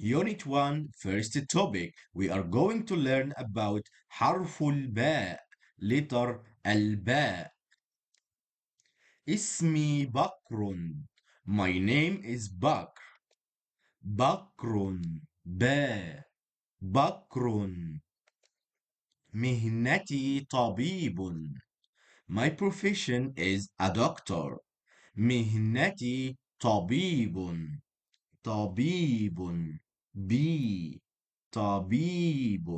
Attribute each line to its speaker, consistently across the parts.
Speaker 1: Unit 1, first topic, we are going to learn about harful ba, letter al-ba. Ismi Bakrun, my name is Bakr. Bakrun, ba, Bakrun. Mihnati tabibun, my profession is a doctor. Mihnati tabibun, tabibun. بي طبيب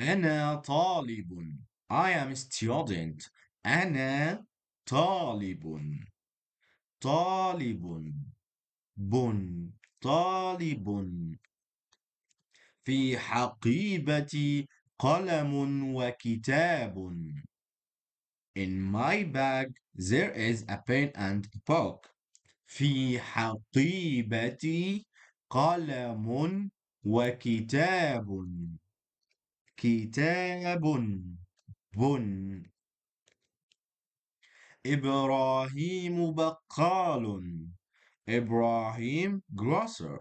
Speaker 1: أنا طالب I am student أنا طالب طالب بن طالب في حقيبتي قلم وكتاب In my bag there is a pen and book في حقيبتي قلم وكتاب كتاب بن إبراهيم بقال إبراهيم جروسر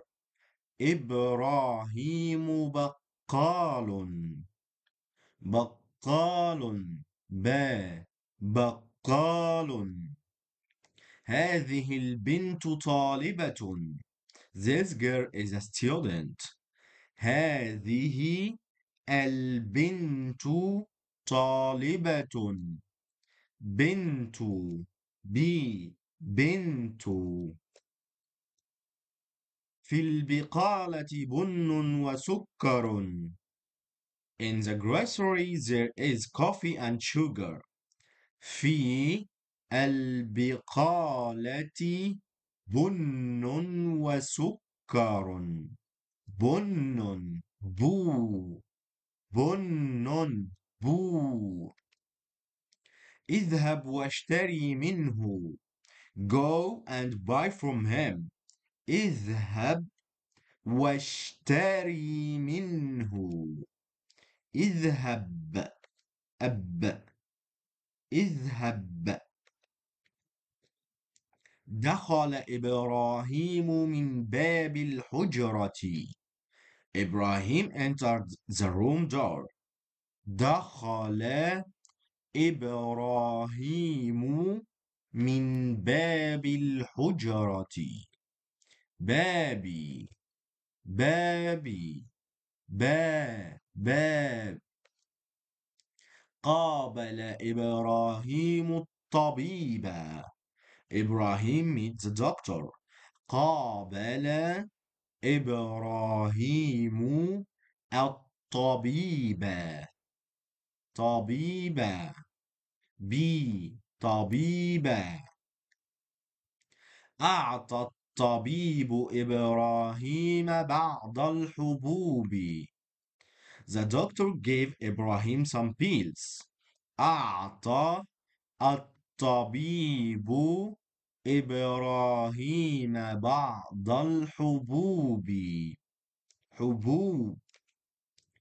Speaker 1: إبراهيم بقال بقال با بقال هذه البنت طالبة This girl is a student هذه البنت طالبة بنت بي بنت في البقالة بن وسكر In the grocery there is coffee and sugar في البقالة بن وسكر بن بو بن بو اذهب واشتري منه go and buy from him اذهب واشتري منه اذهب أب اذهب دخل إبراهيم من باب الحجرة إبراهيم entered the room door دخل إبراهيم من باب الحجرة بابي بابي باب باب قابل إبراهيم الطبيب Ibrahim meets a doctor قابل إبراهيم الطبيب طبيبة بي طبيبة أعطى الطبيب إبراهيم بعض الحبوب The doctor gave Ibrahim some pills. أعطى الطبيب طبيب إبراهيم بعض الحبوب حبوب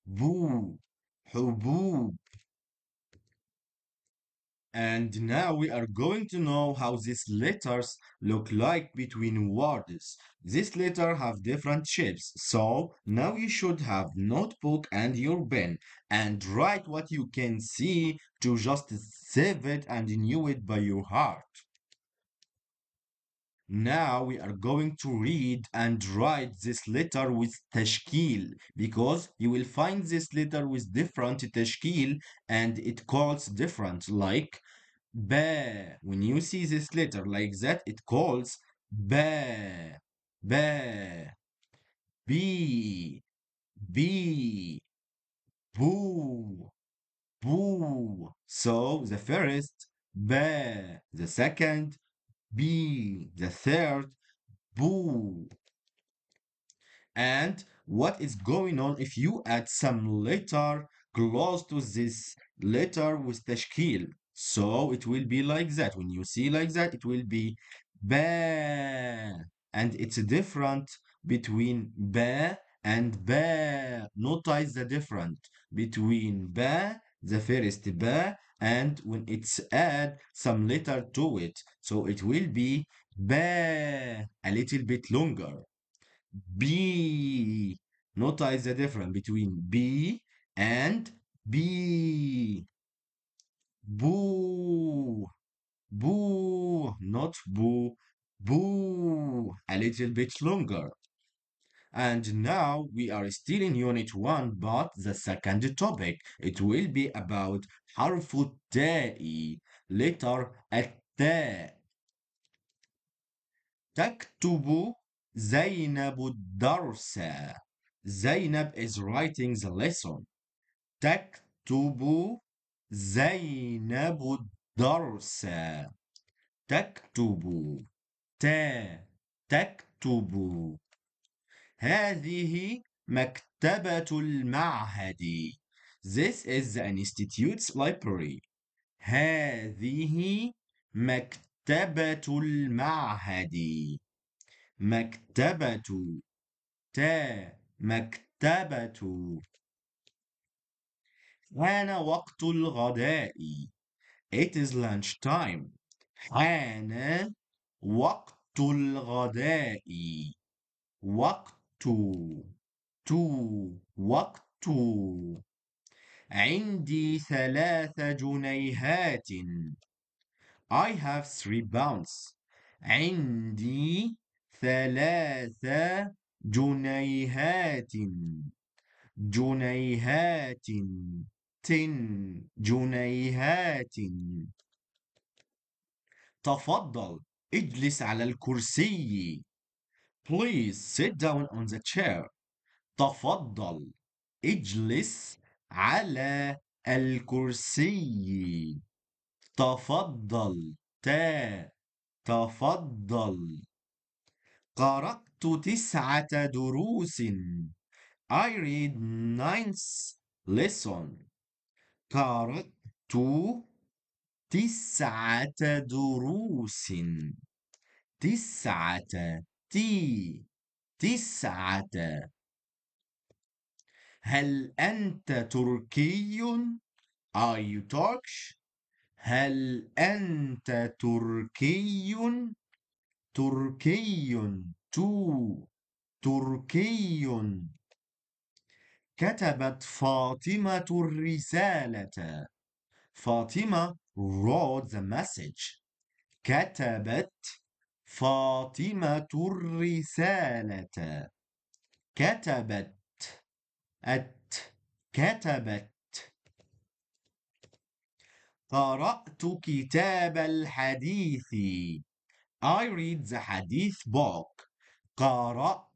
Speaker 1: بو حبوب And now we are going to know how these letters look like between words. These letters have different shapes. So now you should have notebook and your pen and write what you can see to just save it and knew it by your heart. Now we are going to read and write this letter with tashkil because you will find this letter with different tashkil and it calls different like ba. When you see this letter like that, it calls ba, ba, b, b, boo, boo. So the first ba, the second B. The third, boo. And what is going on if you add some letter close to this letter with tashkil? So it will be like that. When you see like that, it will be ba. And it's different between ba and ba. Notice the difference between ba, the first ba, and when it's add some letter to it so it will be ba a little bit longer b notice the difference between b and b boo boo not boo boo a little bit longer and now we are still in Unit 1, but the second topic. It will be about حرف التاء letter التاء تكتب زينب الدرس Zainab is writing the lesson تكتب زينب الدرس تكتب تا تكتب هذه مكتبة المعهد This is the institute's library هذه مكتبة المعهد مكتبة تا مكتبة حان وقت الغداء It is lunch time حان وقت الغداء وقت تو تو وقت عندي ثلاث جنيهات I have three pounds عندي ثلاث جنيهات جنيهات تن جنيهات تفضل اجلس على الكرسي Please sit down on the chair. تفضل اجلس على الكرسي. تفضل تا تفضل قرأت تسعة دروس. I read ninth lesson. قرأت تسعة دروس. تسعة تي تسعة هل أنت تركي؟ Are you Turkish? هل أنت تركي؟ تركي تو تركي كتبت فاطمة الرسالة فاطمة wrote the message كتبت فاطمة الرسالة كتبت أت كتبت قرأت كتاب الحديث I read the hadith book قرأت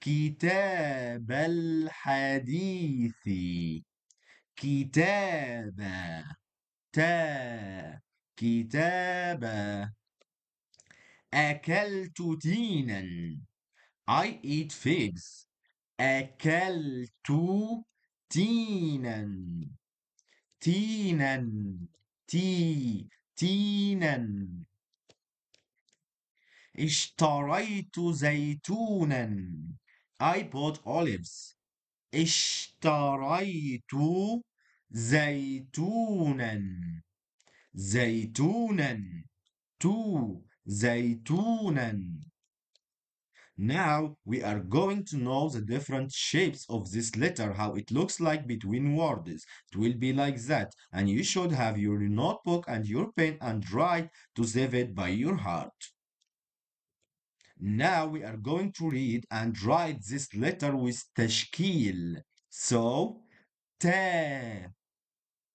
Speaker 1: كتاب الحديث كتاب تا كتابه أكلت تينا I eat figs أكلت تينا تينا تي تينا اشتريت زيتونا I bought olives اشتريت زيتونا زيتونا تو زيتونا Now we are going to know the different shapes of this letter, how it looks like between words. It will be like that. And you should have your notebook and your pen and write to save it by your heart. Now we are going to read and write this letter with tashkil. So, ta,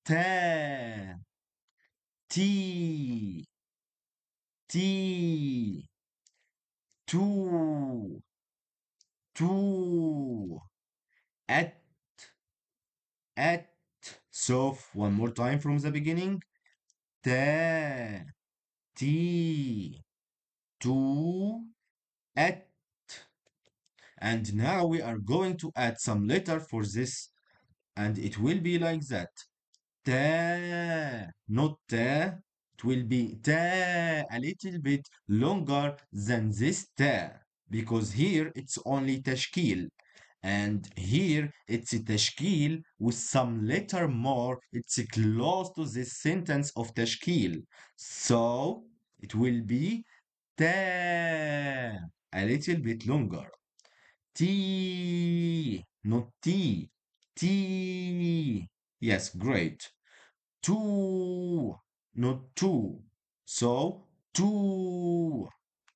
Speaker 1: ta, ti, T two two at at so one more time from the beginning ta t two at and now we are going to add some letter for this and it will be like that ta not ta it will be ta a little bit longer than this ta because here it's only tashkil and here it's a tashkil with some letter more it's close to this sentence of tashkil so it will be ta a little bit longer t not t t yes great two not two. So, two.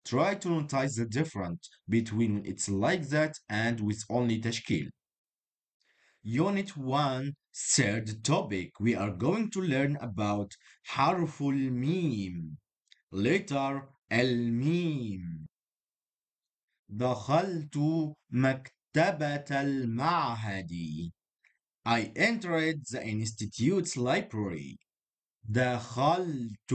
Speaker 1: Try to notice the difference between it's like that and with only tashkil. Unit 1, third topic. We are going to learn about harful mim. Later, الميم دخلت مكتبة mahadi. I entered the institute's library دخلت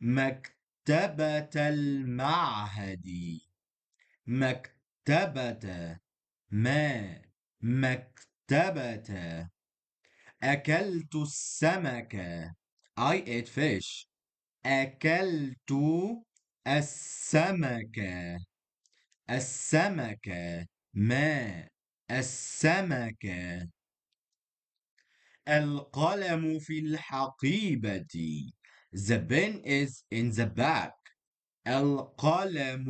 Speaker 1: مكتبة المعهد مكتبة ما مكتبة أكلت السمكة I ate fish أكلت السمكة السمكة ما السمكه القلم في الحقيبة The pen is in the bag القلم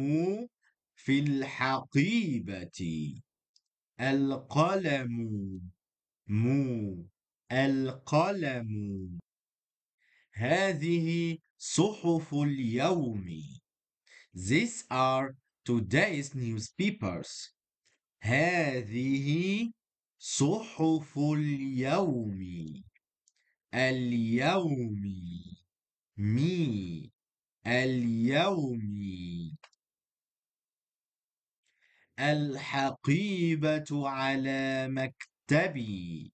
Speaker 1: في الحقيبة القلم مو القلم هذه صحف اليوم These are today's newspapers هذه صحف اليوم اليوم مي اليوم الحقيبة على مكتبي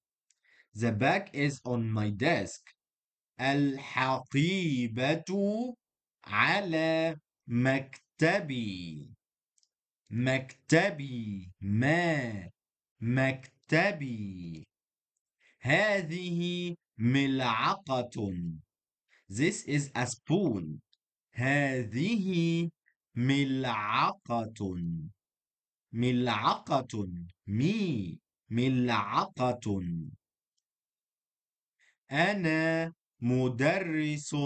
Speaker 1: The bag is on my desk الحقيبة على مكتبي مكتبي ما مكتبي تبي هذه ملعقة This is a spoon هذه ملعقة ملعقة مي ملعقة أنا مدرس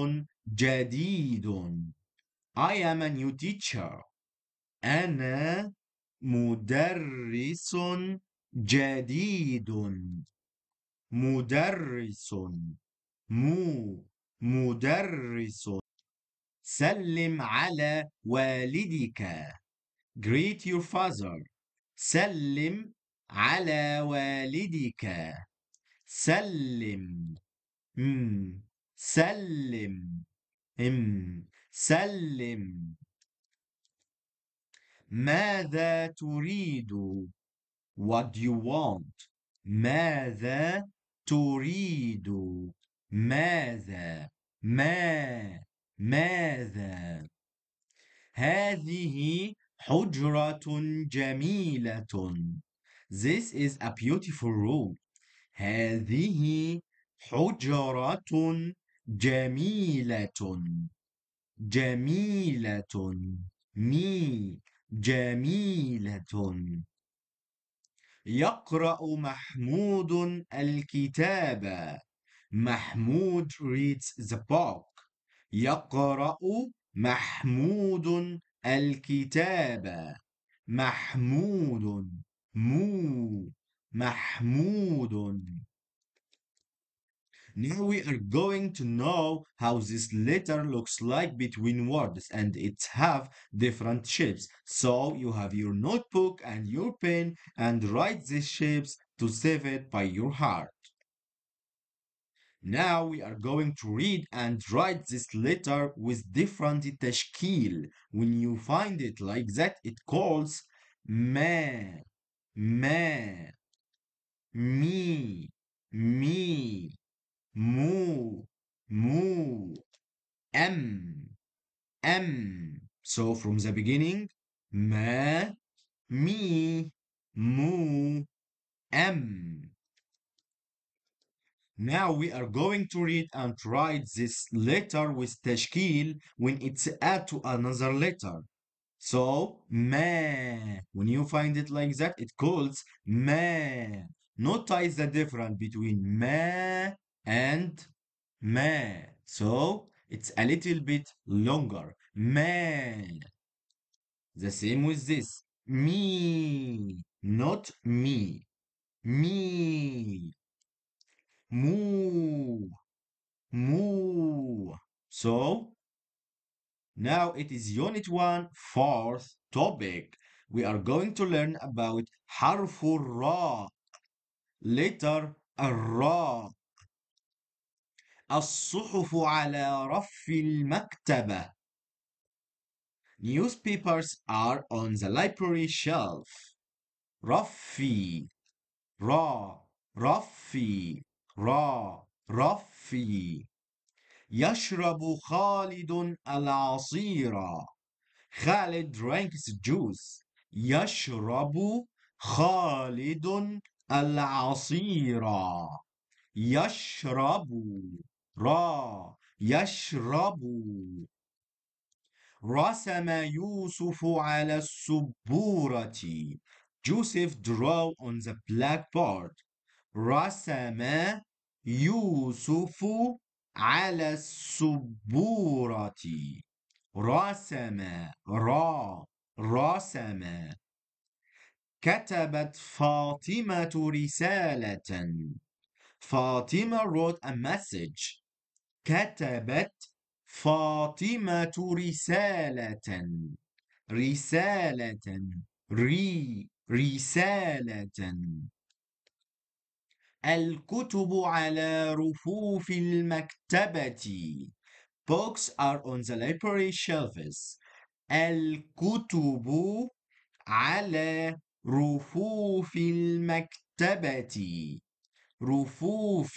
Speaker 1: جديد I am a new teacher أنا مدرس جديد مدرس مو مدرس سلم على والدك greet your father سلم على والدك سلم م سلم م سلم ماذا تريد what do you want ماذا تريد ماذا ما ماذا هذه حجرة جميلة This is a beautiful room هذه حجرة جميلة جميلة مي جميلة يقرأ محمود الكتاب محمود reads the book يقرأ محمود الكتاب محمود مو محمود Now we are going to know how this letter looks like between words and it have different shapes. So you have your notebook and your pen and write these shapes to save it by your heart. Now we are going to read and write this letter with different tashkil. When you find it like that, it calls me, me, me, me. So from the beginning, ma, me, mu, m. Now we are going to read and write this letter with tashkil when it's add to another letter. So ma, when you find it like that, it calls ma. Notice the difference between ma and ma. So it's a little bit longer man. The same with this. Me, not me. Me. Moo. Moo. So, now it is unit one, fourth topic. We are going to learn about harful ra. Letter ra. الصحف على رف maktaba Newspapers are on the library shelf. رفي را رفي را رفي يشرب خالد العصير خالد drinks juice يشرب خالد العصير يشرب را يشرب رسم يوسف على السبورة Joseph draw on the blackboard رسم يوسف على السبورة رسم را رسم كتبت فاطمة رسالة فاطمة wrote a message كتبت فاطمة رسالة رسالة ري رسالة الكتب على رفوف المكتبة Books are on the library shelves. الكتب على رفوف المكتبة رفوف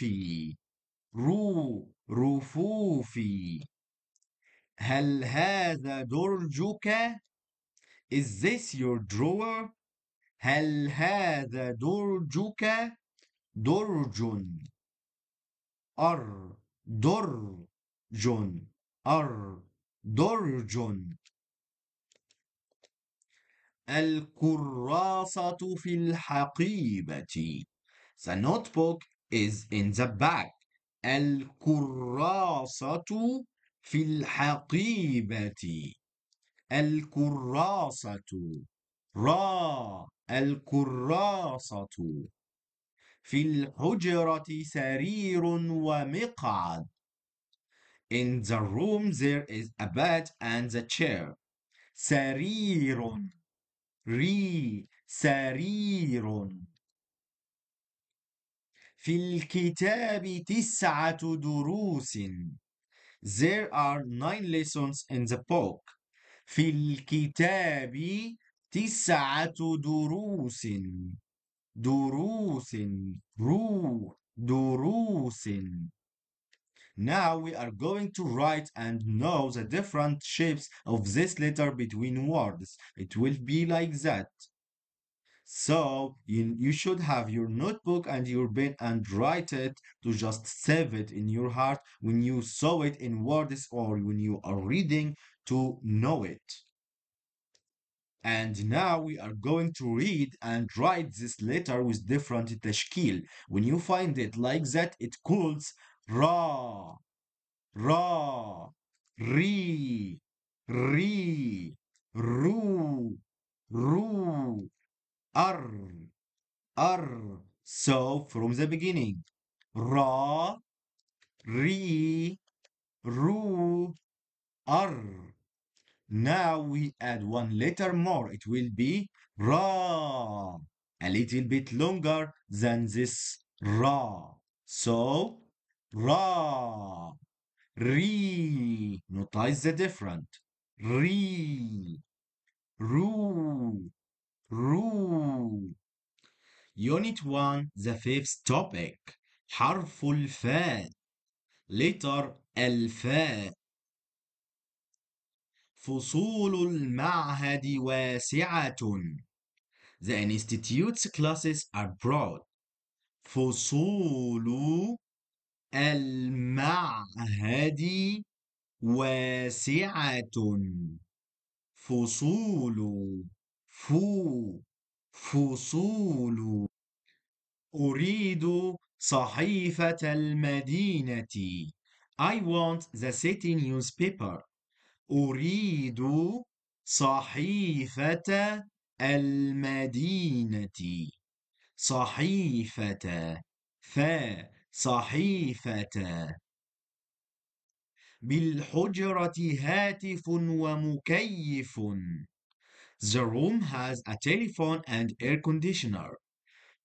Speaker 1: رو رفوفي هل هذا درجك Is this your drawer هل هذا درجك درج أر درج أر درج الكراسة في الحقيبة The notebook is in the bag الكراسة في الحقيبة الكراسة را الكراسة في الحجرة سرير ومقعد In the room there is a bed and a chair سرير ري سرير في الكتاب تسعة دروس There are nine lessons in the book. في الكتاب تسعة دروس دروس رو دروس Now we are going to write and know the different shapes of this letter between words. It will be like that. So you, you should have your notebook and your pen and write it to just save it in your heart when you saw it in words or when you are reading to know it. And now we are going to read and write this letter with different tashkil. When you find it like that, it calls ra, ra, ri, ri, ru, ru, R, R. so from the beginning ra re ru ar now we add one letter more it will be ra a little bit longer than this ra so ra re notice the different re ru rule Unit 1 The fifth topic حرف الفاء letter الفاء فصول المعهد واسعة The institute's classes are broad فصول المعهد واسعة فصول فو فصول أريد صحيفة المدينة I want the city newspaper أريد صحيفة المدينة صحيفة ف صحيفة بالحجرة هاتف ومكيف The room has a telephone and air conditioner.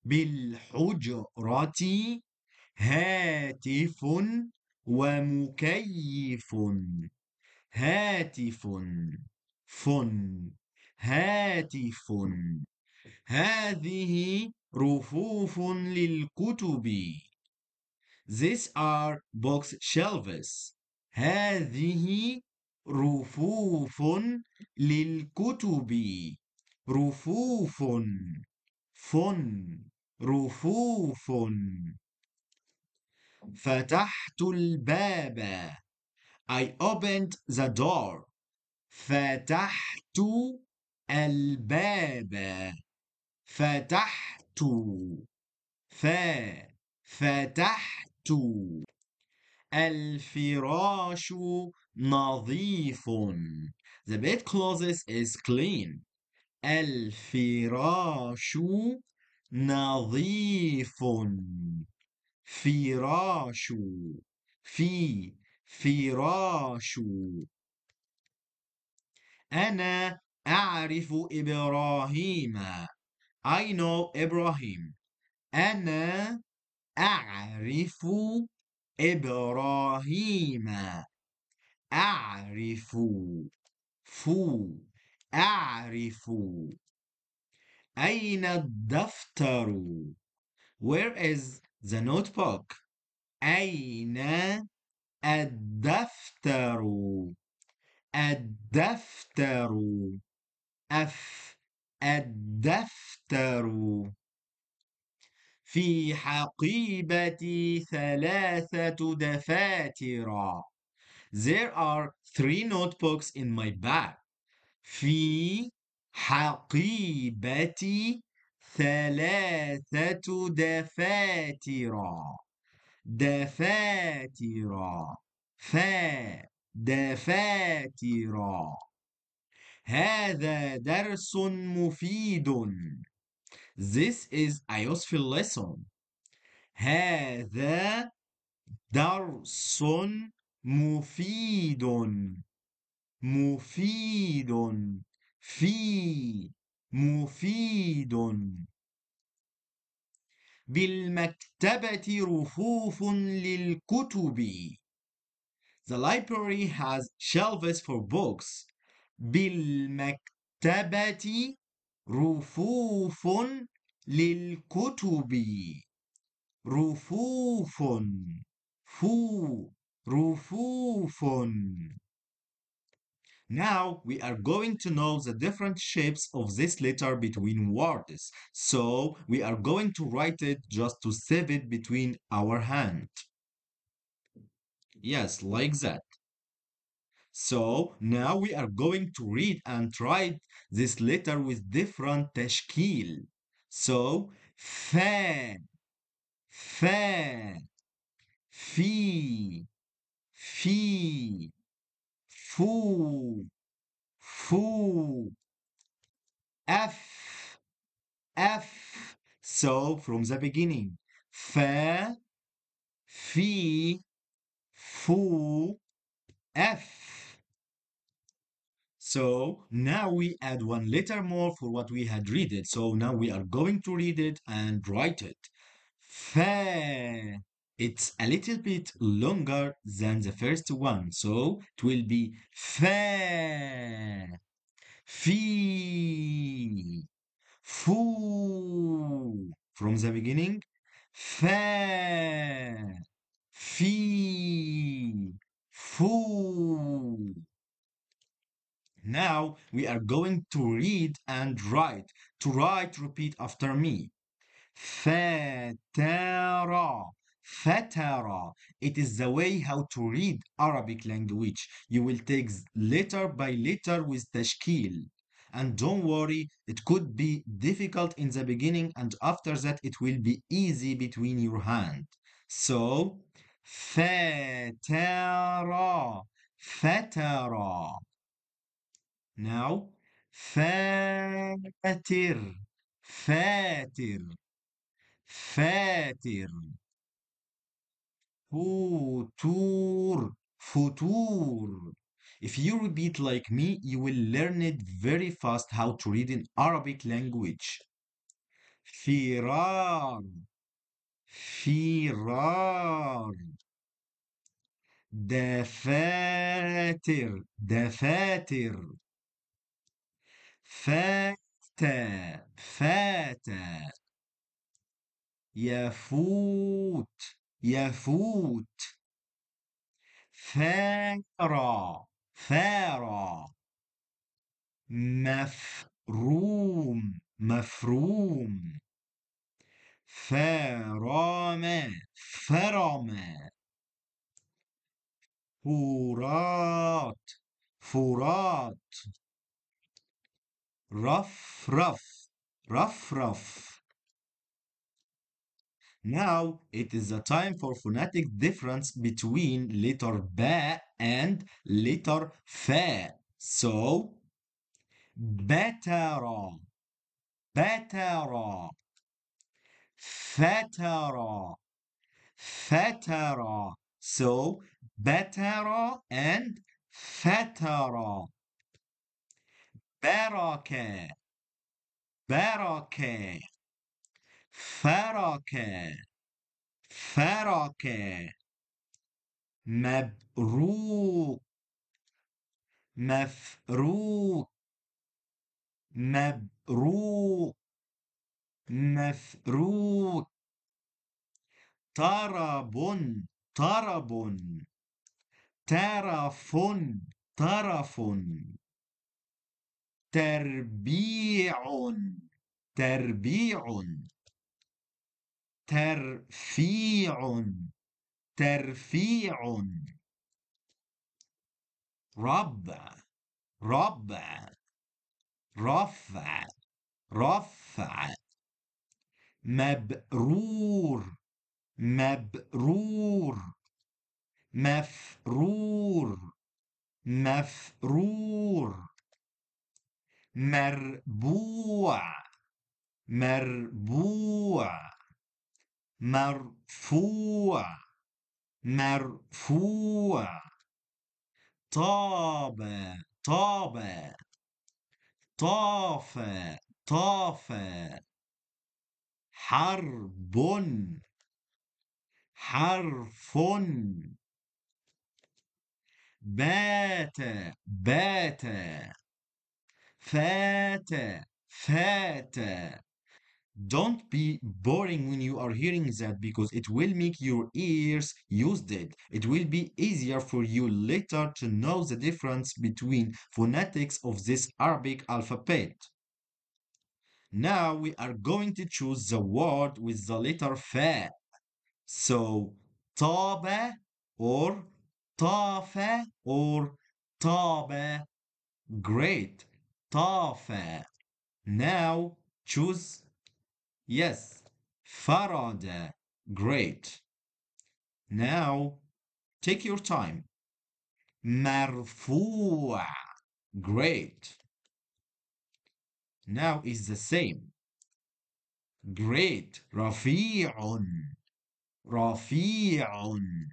Speaker 1: بالحجرة هاتف ومكيف هاتف فن هاتف هذه رفوف للكتب These are box shelves. هذه رفوف للكتب رفوف فن رفوف فتحت الباب I opened the door فتحت الباب فتحت ف فتحت الفراش نظيف the bed closet is clean الفراش نظيف فراش في فراش أنا أعرف إبراهيم I know إبراهيم أنا أعرف إبراهيم أعرف فو أعرف أين الدفتر Where is the notebook أين الدفتر الدفتر أف الدفتر في حقيبتي ثلاثة دفاتر There are three notebooks in my bag. في حقيبتي ثلاثة دفاتر دفاتر ف دفاتر هذا درس مفيد This is a useful lesson هذا درس مفيد مفيد في مفيد بالمكتبة رفوف للكتب The library has shelves for books بالمكتبة رفوف للكتب رفوف فو rufufun. Now we are going to know the different shapes of this letter between words. So we are going to write it just to save it between our hand. Yes, like that. So now we are going to read and write this letter with different tashkil. So fa, fa, fi, Fi, Fu, Fu, F, F. So from the beginning, Fa, Fi, Fu, F. So now we add one letter more for what we had read it. So now we are going to read it and write it. Fa, it's a little bit longer than the first one so it will be fa fi fu from the beginning fa fi fu now we are going to read and write to write repeat after me fatara fatara. It is the way how to read Arabic language. You will take letter by letter with tashkil. And don't worry, it could be difficult in the beginning, and after that, it will be easy between your hand. So, fatara, fatara. Now, fatir, fatir, fatir futur, futur. If you repeat like me, you will learn it very fast how to read in Arabic language. Firar, firar. دفاتر دفاتر فات فات يفوت يفوت فارا فارا مفروم مفروم فرام فرام فرات فرات رفرف رفرف Now it is the time for phonetic difference between letter b and letter f. So, better, better, fatter, fatter. So, better and fatter. Baraka, baraka. فرك فرك مبروك مفروك مبروك مفروك طرب طرب ترف طرف تربيع تربيع ترفيع ترفيع رب رب رفع رفع مبرور مبرور مفرور مفرور مربوع مربوع مرفوع مرفوع طاب طاب طاف طاف حرب حرف بات بات فات فات don't be boring when you are hearing that because it will make your ears used it it will be easier for you later to know the difference between phonetics of this arabic alphabet now we are going to choose the word with the letter fa so taba or tafa or taba great tafa now choose Yes, Farada. Uh, great. Now, take your time. مرفوع. Great. Now is the same. Great. Rafi'un, Rafi'un.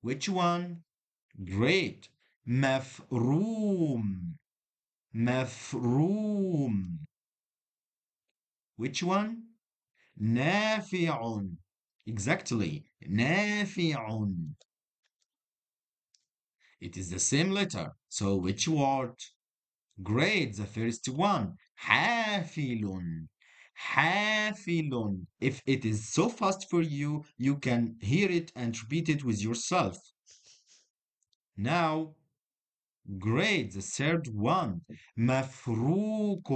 Speaker 1: Which one? Great. mafroom, mafroom. Which one? نافع Exactly. نافع It is the same letter. So which word? Great, the first one. حافل حافل If it is so fast for you, you can hear it and repeat it with yourself. Now, great, the third one. مفروك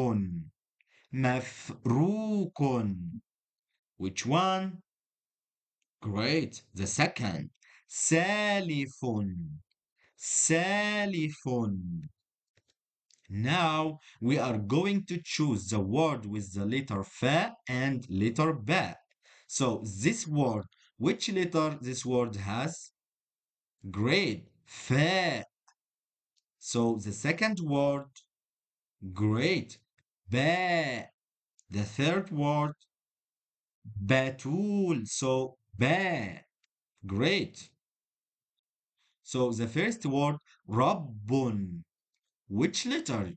Speaker 1: مفروق which one great the second Salifun, salifun. now we are going to choose the word with the letter fa and letter ba so this word which letter this word has great fa so the second word great ba. The third word, batul. So ba. Great. So the first word, rabbun. Which letter?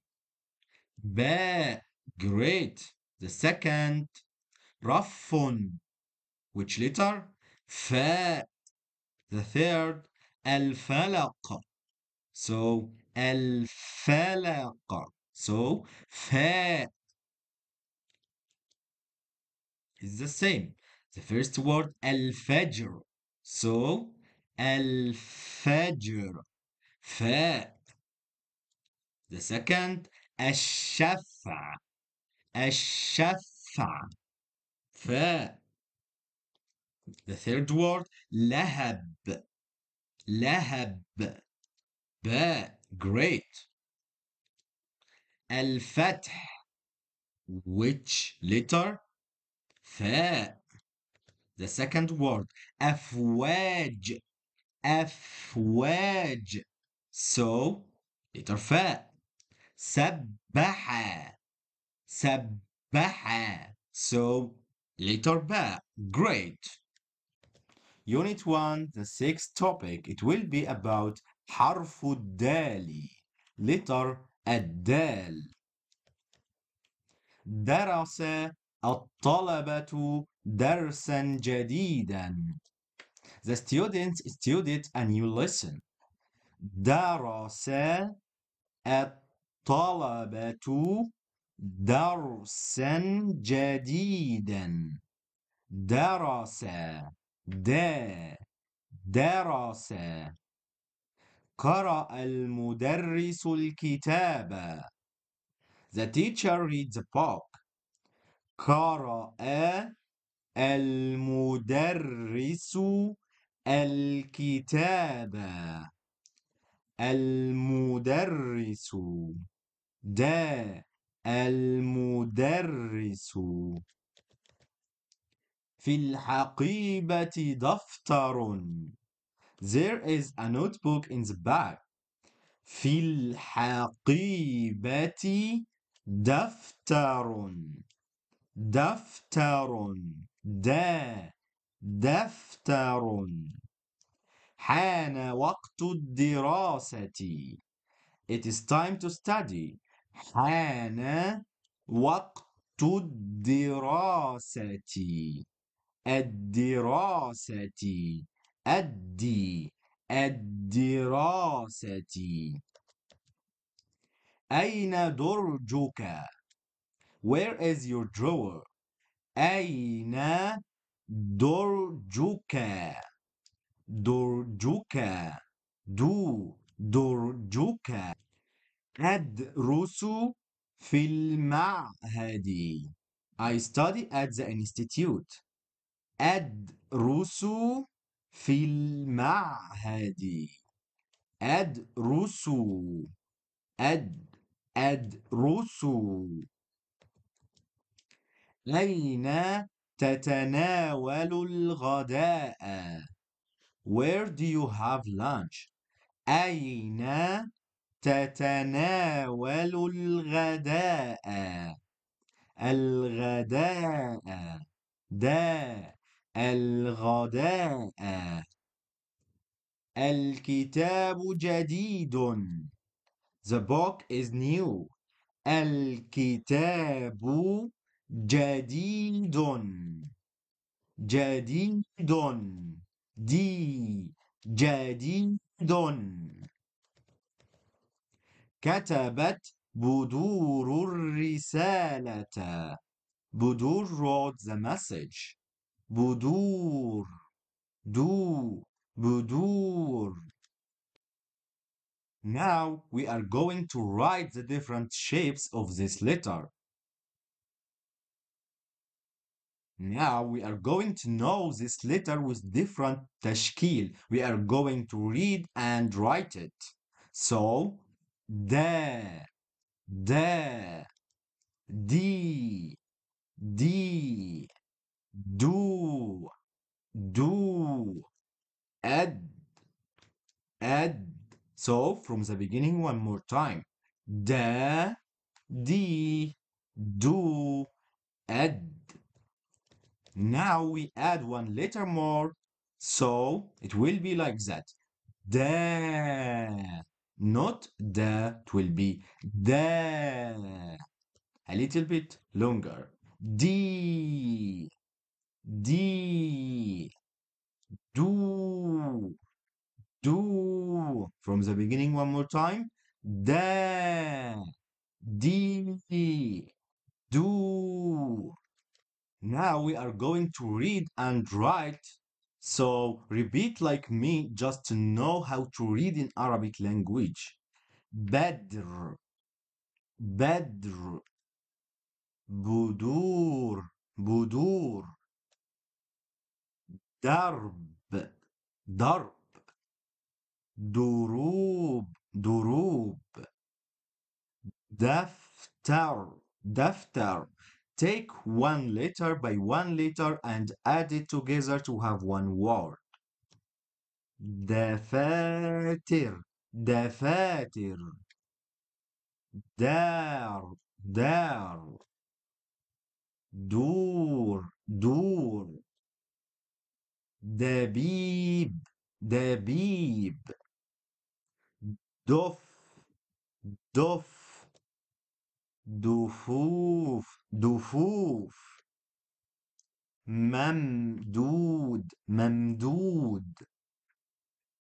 Speaker 1: Ba. Great. The second, raffun. Which letter? Fa. The third, So al so fa is the same. The first word al-fajr. So al-fajr. Fa. The 2nd al shafa al Ash-shafa. Fa. The third word lahab. Lahab. Ba. Great. الفتح which letter ف the second word أفواج أفواج so letter ف سبح سبح so letter ب great Unit 1, the sixth topic, it will be about حرف الدال, letter الدال درس الطلبة درسا جديدا The student studied a new lesson درس الطلبة درسا جديدا درس د درس قرأ المدرس الكتاب. The teacher reads a book. قرأ المدرس الكتاب. المدرس دا المدرس في الحقيبة دفتر There is a notebook in the bag. في الحقيبة دفتر دفتر دا دفتر حان وقت الدراسة It is time to study حان وقت الدراسة الدراسة أدي الدراسة أين درجك Where is your drawer أين درجك درجك دو درجك أدرس في المعهد I study at the institute أدرس في المعهد أدرس أد أدرس أين تتناول الغداء؟ Where do you have lunch? أين تتناول الغداء؟ الغداء ده الغداء الكتاب جديد The book is new الكتاب جديد جديد دي جديد كتبت بدور الرسالة بدور wrote the message budur du budur now we are going to write the different shapes of this letter Now we are going to know this letter with different tashkil. We are going to read and write it. So, da, da, di, di, do do add add so from the beginning one more time da di do add now we add one letter more so it will be like that da not da it will be da a little bit longer d D, do, do. From the beginning, one more time. Da, D, do. Now we are going to read and write. So repeat like me just to know how to read in Arabic language. Badr, Badr, Budur, Budur. درب darb, دروب دروب دفتر دفتر take one letter by one letter and add it together to have one word دفاتر دفاتر دار دار دور دور دبيب دبيب دف دف دفوف دفوف ممدود ممدود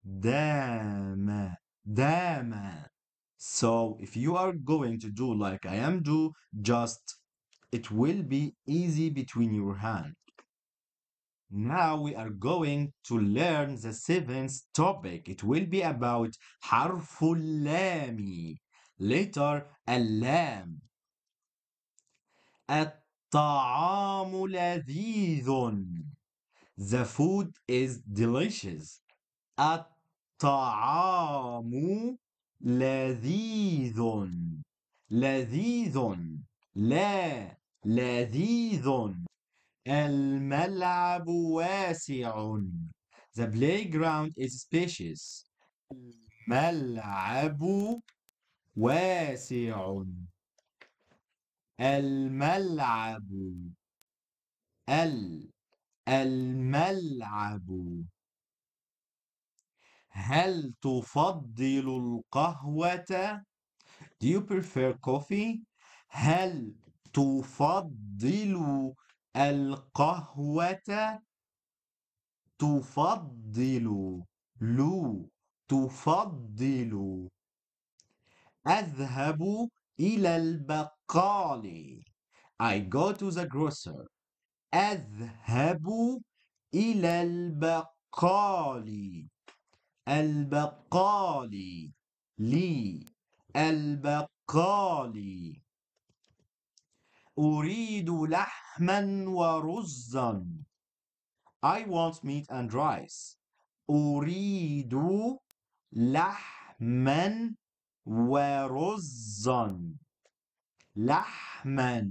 Speaker 1: دام دام so if you are going to do like I am do just it will be easy between your hand now we are going to learn the seventh topic. It will be about حرف اللام letter اللام الطعام لذيذ The food is delicious. الطعام لذيذ لذيذ لا لذيذ الملعب واسع. The playground is spacious. الملعب واسع. الملعب ال الملعب هل تفضل القهوة؟ Do you prefer coffee؟ هل تفضل القهوة تفضل لو تفضل أذهب إلى البقال I go to the grocer أذهب إلى البقال البقال لي البقالي أريد لحما ورزا I want meat and rice أريد لحما ورزا لحما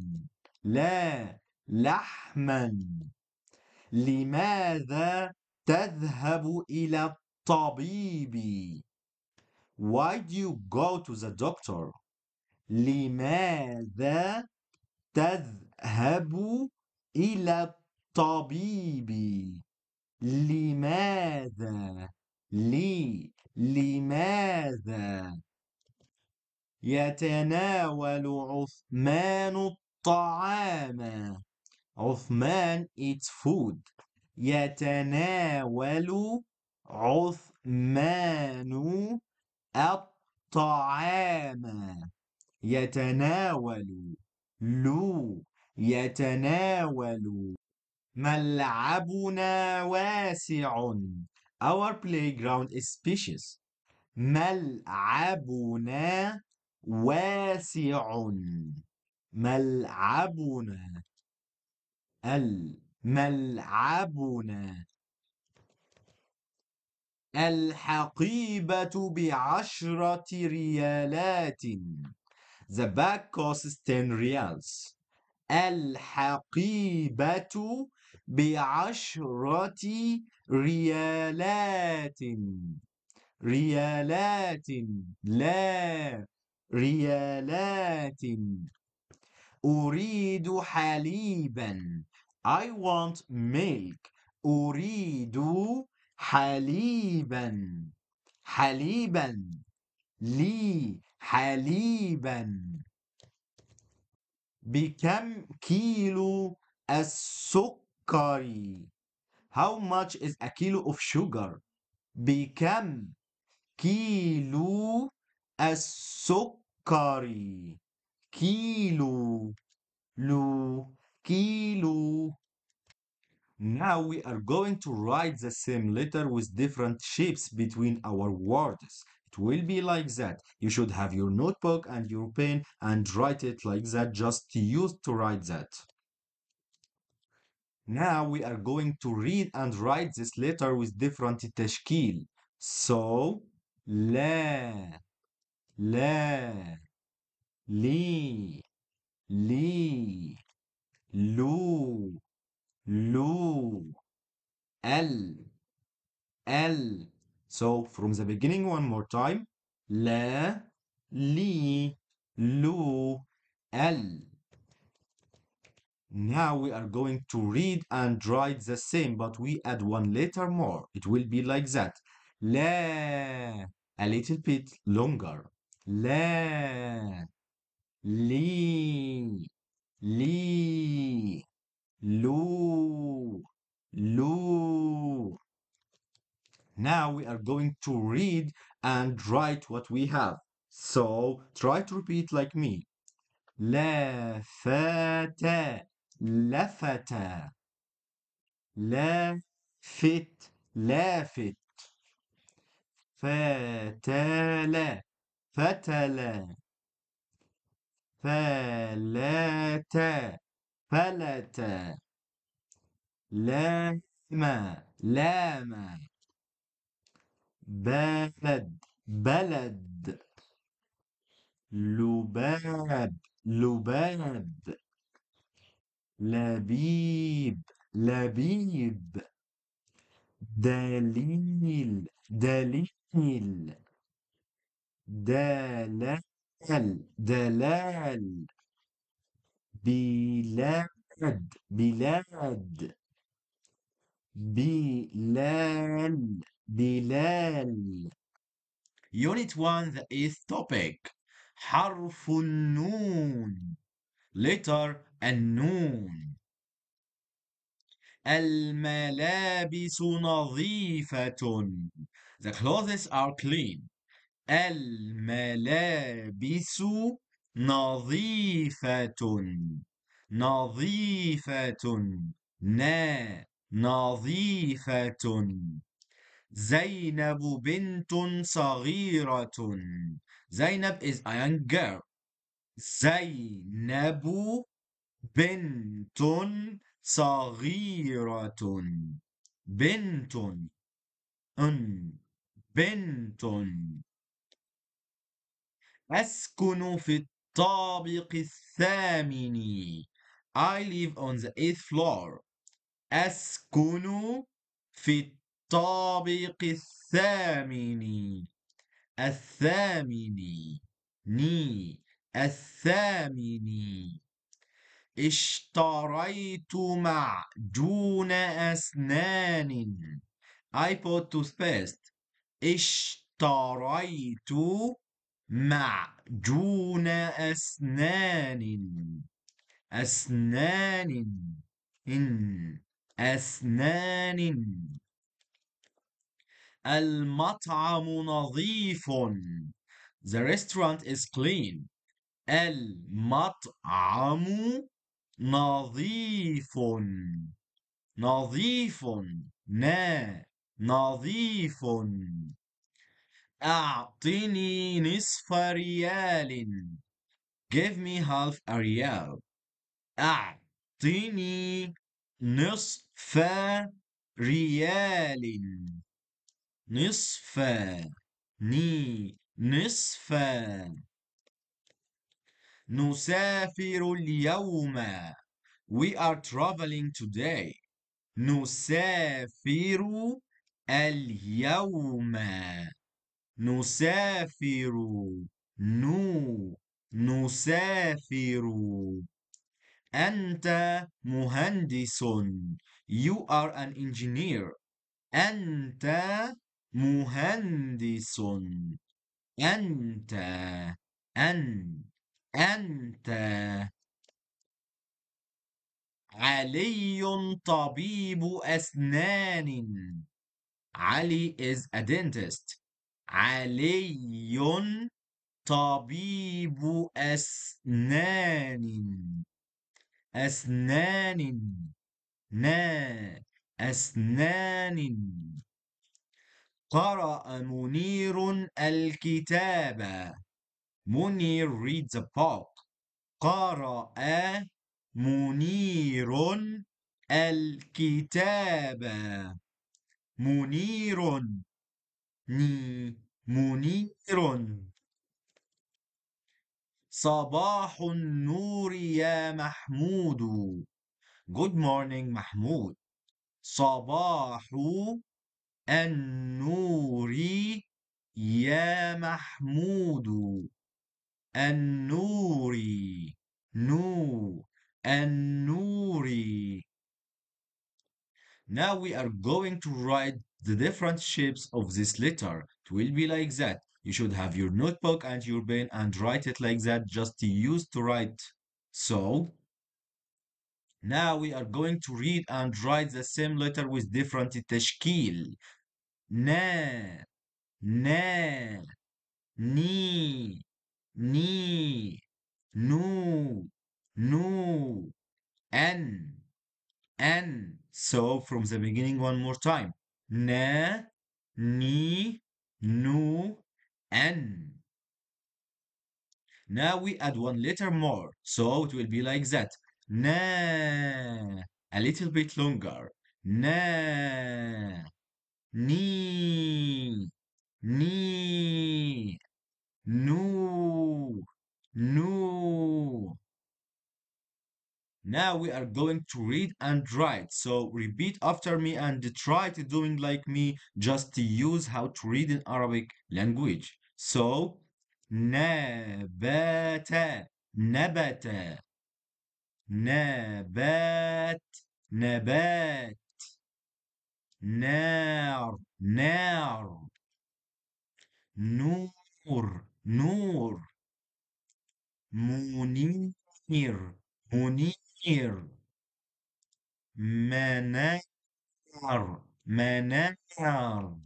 Speaker 1: لا لحما لماذا تذهب إلى الطبيب Why do you go to the doctor لماذا تذهب إلى الطبيب لماذا لي لماذا يتناول عثمان الطعام عثمان eats food يتناول عثمان الطعام يتناول لو يتناول ملعبنا واسع our playground is spacious ملعبنا واسع ملعبنا الملعبنا الحقيبة بعشرة ريالات The bag costs 10 reals الحقيبة بعشرة ريالات ريالات لا ريالات أريد حليبا I want milk أريد حليبا حليبا لي حليبا بكم كيلو السكري how much is a kilo of sugar بكم كيلو السكري كيلو لو كيلو Now we are going to write the same letter with different shapes between our words. It will be like that. You should have your notebook and your pen and write it like that, just used to write that. Now we are going to read and write this letter with different tashkil. So, le, le, li, li, lu, lu, l, l. So from the beginning, one more time. لا لي لو ال now we are going to read and write the same, but we add one letter more. It will be like that. La, a little bit longer. le li, li, lu, lu, now we are going to read and write what we have. So try to repeat like me. لفت لفت لَفِتَ لَفِتَ فتل فتل فلت فلت لَمَا لَمَا بلد بلد لباب لباب لبيب لبيب دليل دليل دلال دلال بلاد بلاد بلال دلال يونت 1 ذا ايث توبيك حرف النون letter النون الملابس نظيفة the clothes are clean الملابس نظيفة نظيفة نا نظيفة زينب بنت صغيرة زينب is a young girl زينب بنت صغيرة بنت بنت أسكن في الطابق الثامن I live on the eighth floor أسكن في الطابق الثامن الثامن ني الثامن اشتريت معجون أسنان I bought toothpaste اشتريت معجون أسنان أسنان إن أسنان المطعم نظيف The restaurant is clean المطعم نظيف نظيف نا نظيف أعطني نصف ريال Give me half a real أعطني نصف ريال نصفا ني نصفا نسافر اليوم we are traveling today نسافر اليوم نسافر نو نسافر أنت مهندس you are an engineer أنت مهندس أنت أن أنت علي طبيب أسنان علي is a dentist علي طبيب أسنان أسنان نا أسنان قرأ منير الكتاب منير reads a book قرأ منير الكتاب منير ني منير صباح النور يا محمود Good morning محمود صباح النور يا محمود Nu نو النور Now we are going to write the different shapes of this letter. It will be like that. You should have your notebook and your pen and write it like that just to use to write. So now we are going to read and write the same letter with different tashkil. Na, na, ni, ni, nu, nu, an, an. So from the beginning one more time. Na, ni, nu, an. Now we add one letter more. So it will be like that. Nah, a little bit longer Nah, ni ni no no now we are going to read and write so repeat after me and try to doing like me just to use how to read in arabic language so nabata, nabata. نبات نبات نار نار نور نور منير منير منار منار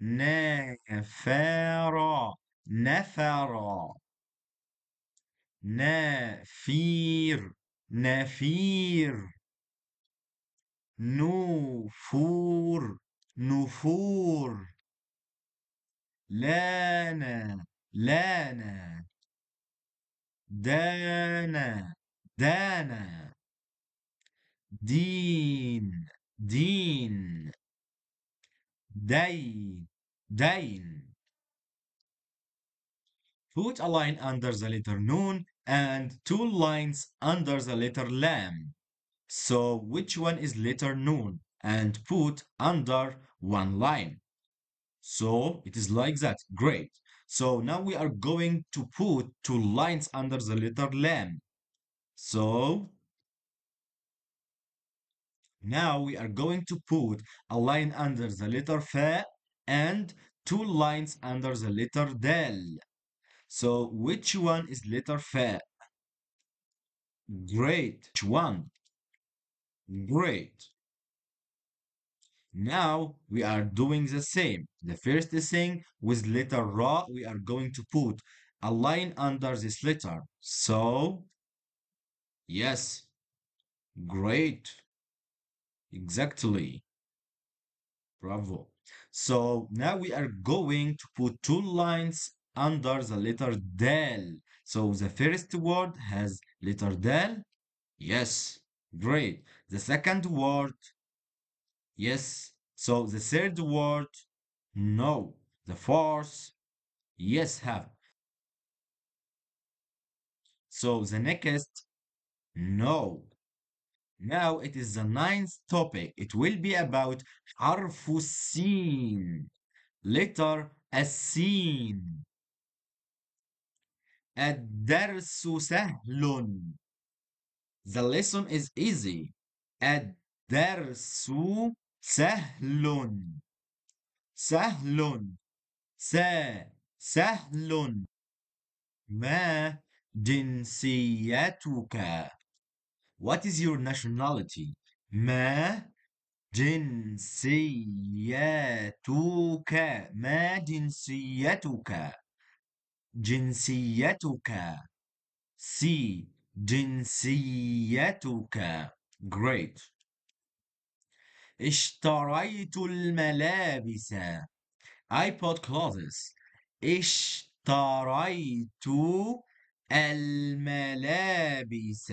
Speaker 1: نفر نفر نافير نفير نوفور نفور لانا لانا دانا دانا دين دين دين دين Put a line under the letter noon and two lines under the letter lam. So which one is letter noon and put under one line. So it is like that. Great. So now we are going to put two lines under the letter lam. So now we are going to put a line under the letter fa and two lines under the letter del. So which one is letter fa? Great. Which one? Great. Now we are doing the same. The first thing with letter ra we are going to put a line under this letter. So yes. Great. Exactly. Bravo. So now we are going to put two lines under the letter del. So the first word has letter del. Yes, great. The second word, yes. So the third word, no. The fourth, yes, have. So the next, no. Now it is the ninth topic. It will be about Arfusin, letter as seen. الدرس سهل The lesson is easy الدرس سهل سهل س سهل ما جنسيتك What is your nationality ما جنسيتك ما جنسيتك جنسيتك سي جنسيتك great اشتريت الملابس I bought clothes اشتريت الملابس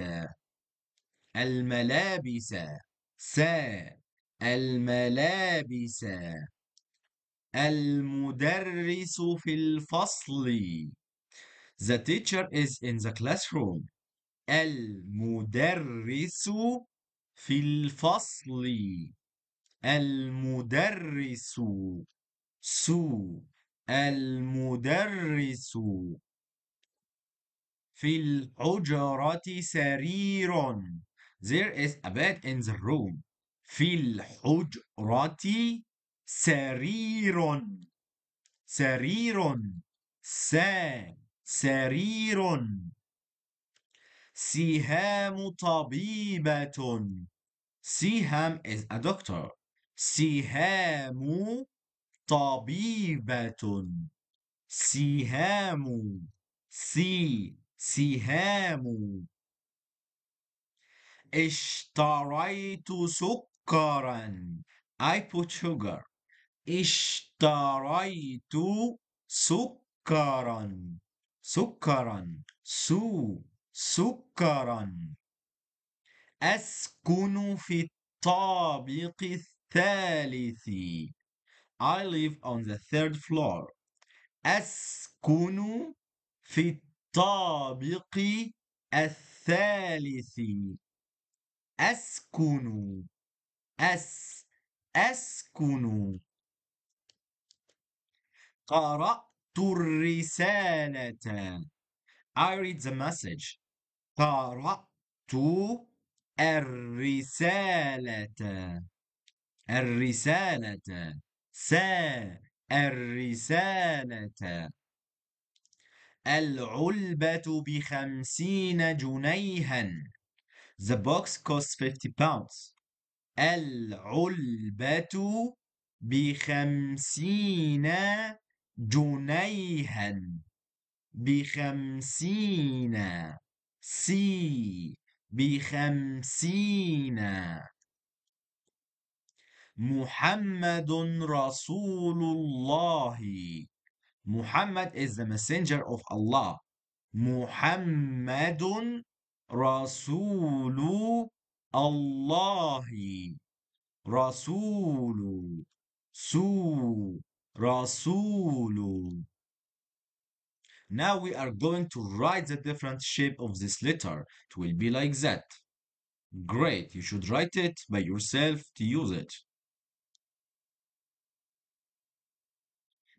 Speaker 1: الملابس سا الملابس المدرس في الفصل The teacher is in the classroom المدرس في الفصل المدرس سو المدرس في الحجرة سرير There is a bed in the room في الحجرة سرير سرير س سرير سهام طبيبة سهام is a doctor سهام طبيبة سهام سي سهام اشتريت سكرا I put sugar اشتريت سكرا سكرا سو سكرا أسكن في الطابق الثالث I live on the third floor أسكن في الطابق الثالث أسكن أس أسكن قرأت الرسالة I read the message قرأت الرسالة الرسالة س الرسالة العلبة بخمسين جنيها The box costs 50 pounds العلبة بخمسين جنيها. جنيها بخمسين سي بخمسين محمد رسول الله محمد is the messenger of Allah محمد رسول الله رسول سو Rasulun. Now we are going to write the different shape of this letter. It will be like that. Great, you should write it by yourself to use it.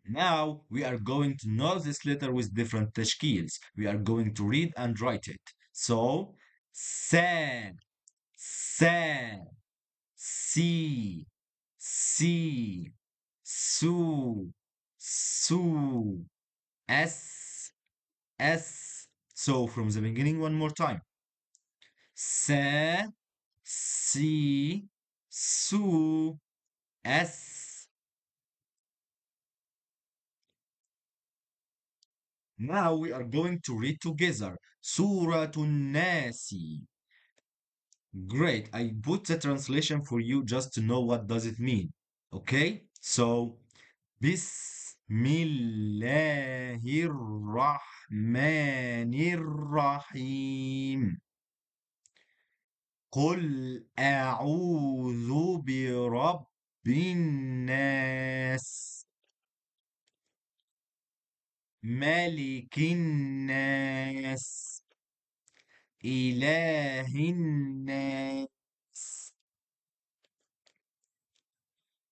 Speaker 1: Now we are going to know this letter with different tashkils. We are going to read and write it. So, sa, sa, si, si, su su s s so from the beginning one more time se si su s now we are going to read together suratun nasi great i put the translation for you just to know what does it mean okay So, بسم الله الرحمن الرحيم قل أعوذ برب الناس ملك الناس إله الناس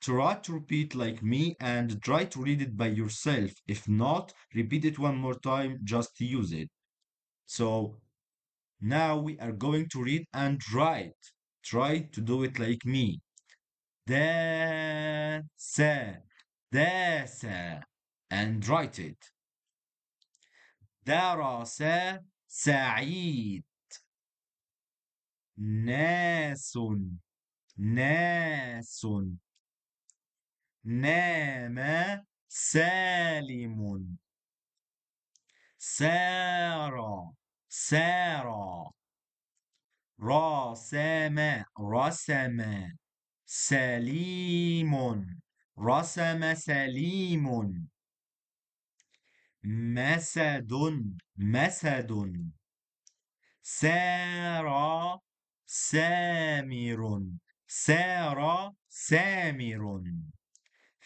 Speaker 1: Try to repeat like me and try to read it by yourself. If not, repeat it one more time, just use it. So now we are going to read and write. Try to do it like me. Dese, dese, and write it. درس سعيد ناس ناس نام سالم سار سار رسم رسم سليم رسم سليم مسد مسد سار سامر سار سامر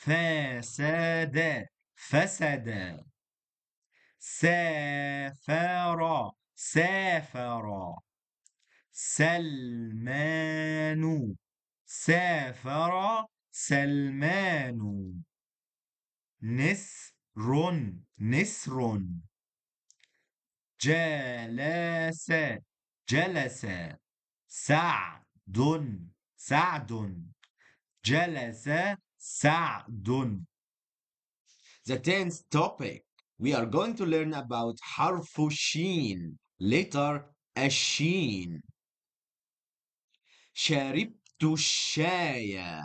Speaker 1: فسد فسد سافر سافر سلمان سافر سلمان نسر نسر جلس جلس سعد سعد جلس sa'dun. The tenth topic. We are going to learn about harfu sheen, letter ashin. Sharibtu shayya.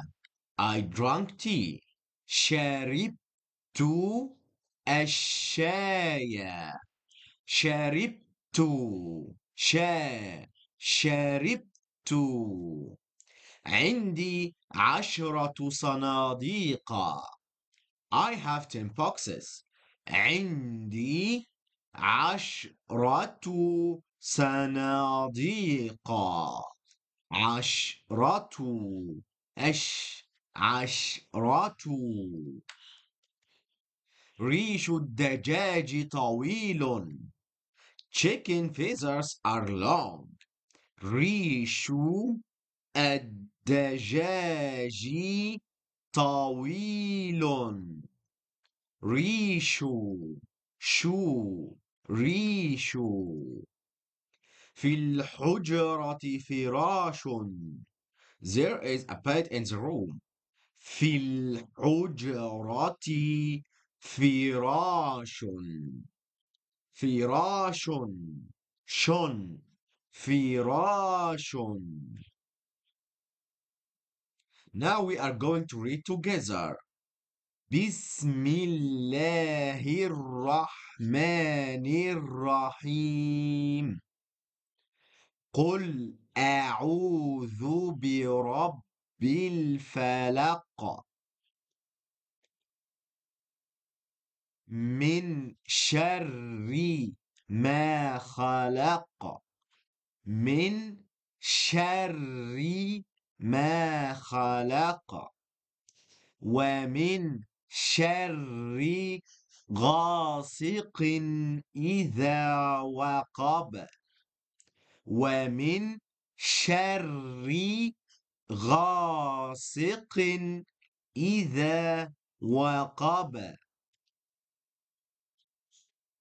Speaker 1: I drank tea. Sharibtu ashaya. Sharibtu. Sha. Sharibtu. عندي عشرة صناديق I have ten boxes عندي عشرة صناديق عشرة أش عشرة ريش الدجاج طويل chicken feathers are long ريش الدجاج دجاجي طويل ريشو شو ريشو في الحجرة فراش There is a bed in the room في الحجرة فراش فراش شن فراش Now we are going to read together. بسم الله الرحمن الرحيم قل أعوذ برب الفلق من شر ما خلق من شر ما خلق ومن شر غاسق إذا وقب ومن شر غاسق إذا وقب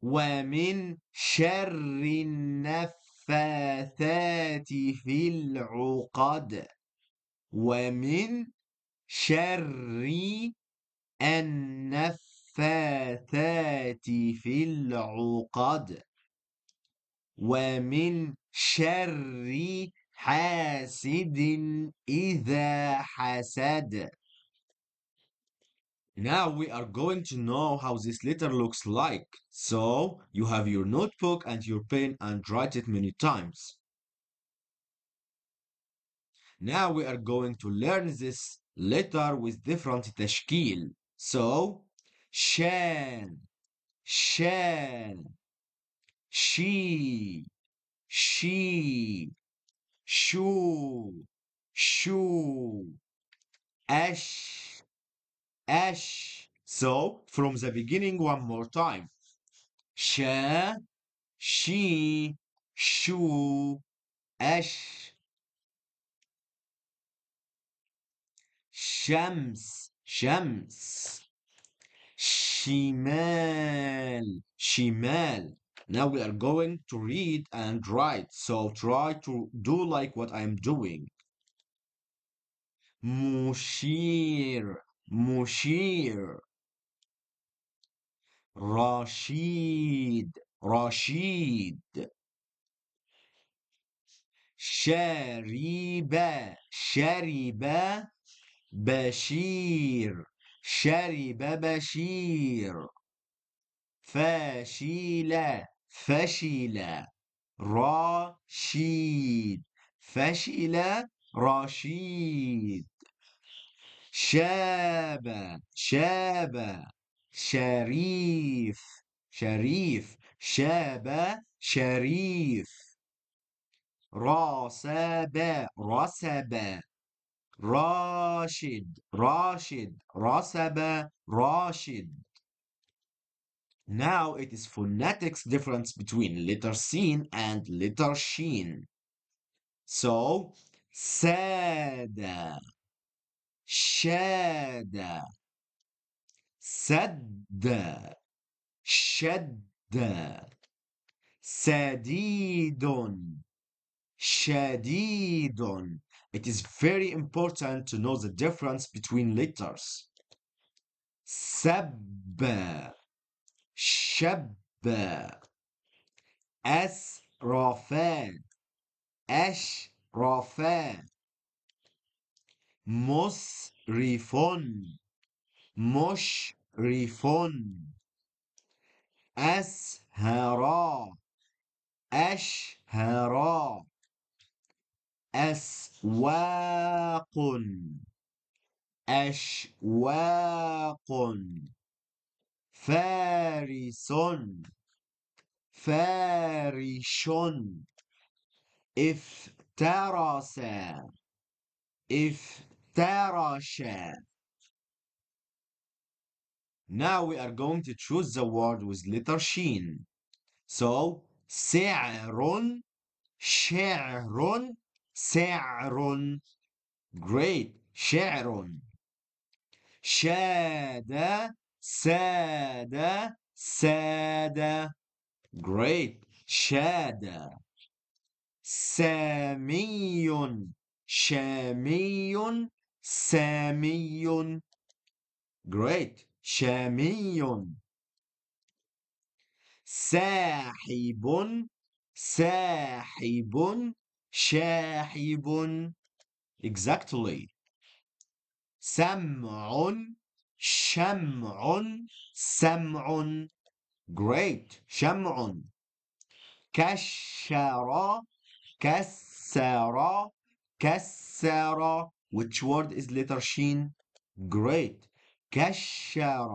Speaker 1: ومن شر النفاثات في العقد ومن شر النفاثات في العقد ومن شر حاسد إذا حسد Now we are going to know how this letter looks like. So you have your notebook and your pen and write it many times. Now we are going to learn this letter with different تشكيل. So, shen, shen, she she shu, shu, ash ash so from the beginning one more time ش she shu, ash شمس شمس شمال شمال now we are going to read and write so try to do like what I'm doing مشير مشير Rashid, Rashid. شرب شرب بشير شرب بشير فاشيل فشل راشيد فشل راشيد شاب شاب شريف شريف شاب شريف راسب رسب راشد راشد رسب راشد Now it is phonetics difference between letter sin and letter sheen. So, sada, shada, sadda, shadda, sadidun, shadidun, it is very important to know the difference between letters. سب شب أسرافان أشرافان مسرف مشرف أسهرا أشهرا أسواق أشواق فارس فارش افترس افترش Now we are going to choose the word with letter sheen. So, سعر شعر سعر great شعر شاد ساد ساد great شاد سامي شامي سامي great شامي ساحب ساحب شاحب exactly سمع شمع سمع great شمع كشر كسر كسر which word is letter sheen great كشر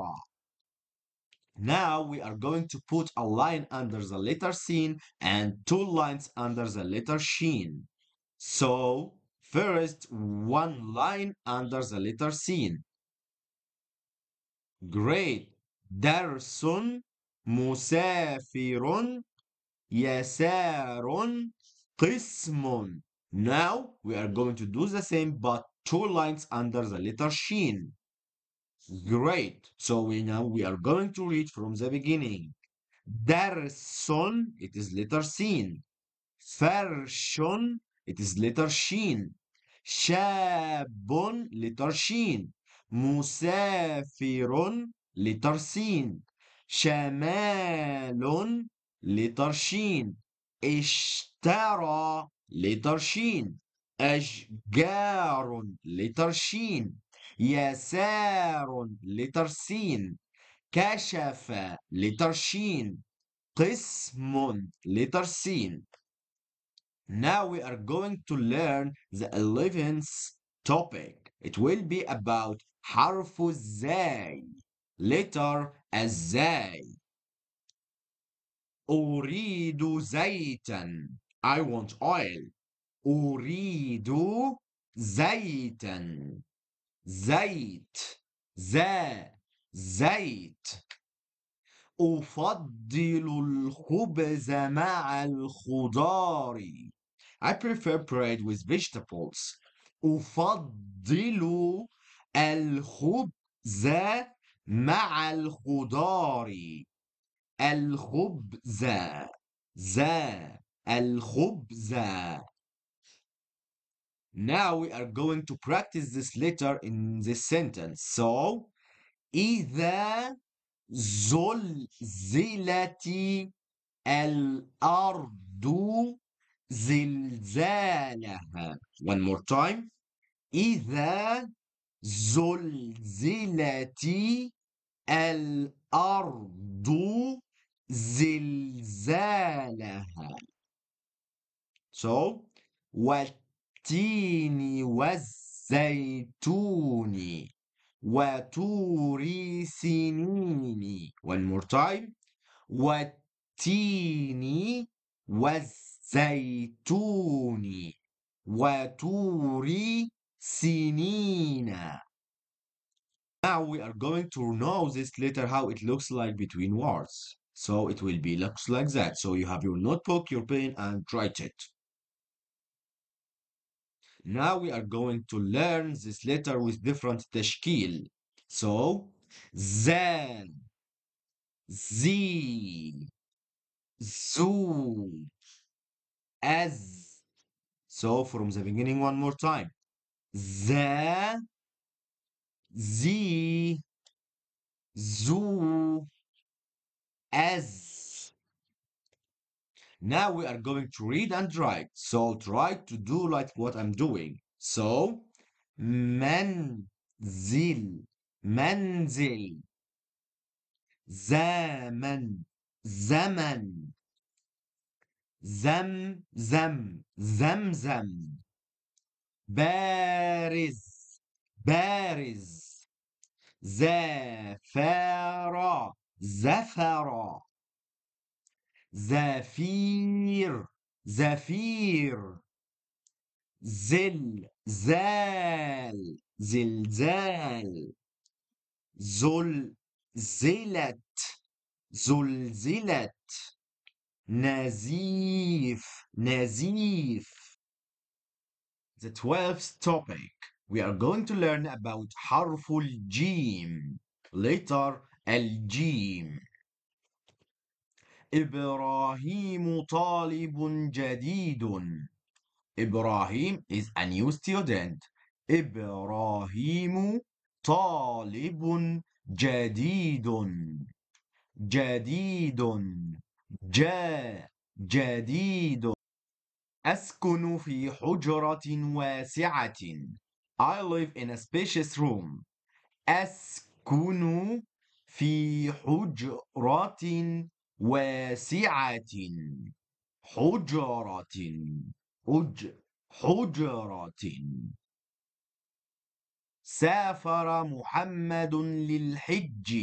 Speaker 1: now we are going to put a line under the letter sin and two lines under the letter shin. So first one line under the letter sin. Great. sun musafirun yasarun qismun. Now we are going to do the same but two lines under the letter shin. Great. So we now we are going to read from the beginning. Der son it is letter sin. Fershon, it is letter shin. Shabon, letter shin. Musafirun, letter sin. Shamalun, letter shin. Ishtara, letter shin. letter sheen. يسار لترسين كشف لترشين قسم لترسين Now we are going to learn the 11th topic. It will be about حرف الزاي letter الزاي أريد زيتا I want oil أريد زيتا زيت ذا زيت أفضل الخبز مع الخضار I prefer bread with vegetables أفضل الخبز مع الخضار الخبز ذا الخبز Now we are going to practice this letter in this sentence. So, إذا زلزلت الأرض زلزالها. One more time. إذا زلزلت الأرض زلزالها. So, what والتين والزيتون وطور سنين one more time والتين والزيتون وطور سنين Now we are going to know this letter how it looks like between words. So it will be looks like that. So you have your notebook, your pen, and write it. Now we are going to learn this letter with different tashkil. So, zan, z, zoo, as. So from the beginning one more time. Z, z, z, z. Now we are going to read and write. So try to do like what I'm doing. So منزل منزل زمن زمن زمزم زمزم بارز بارز زفارة زفرة زفير زفير زلزال زلزال زلزلت زلزلت نزيف نزيف The 12th topic we are going to learn about حرف الجيم letter الجيم إبراهيم طالب جديد إبراهيم is a new student إبراهيم طالب جديد جديد جا جديد أسكن في حجرة واسعة I live in a spacious room أسكن في حجرة واسعة حجرة أج حجرة سافر محمد للحج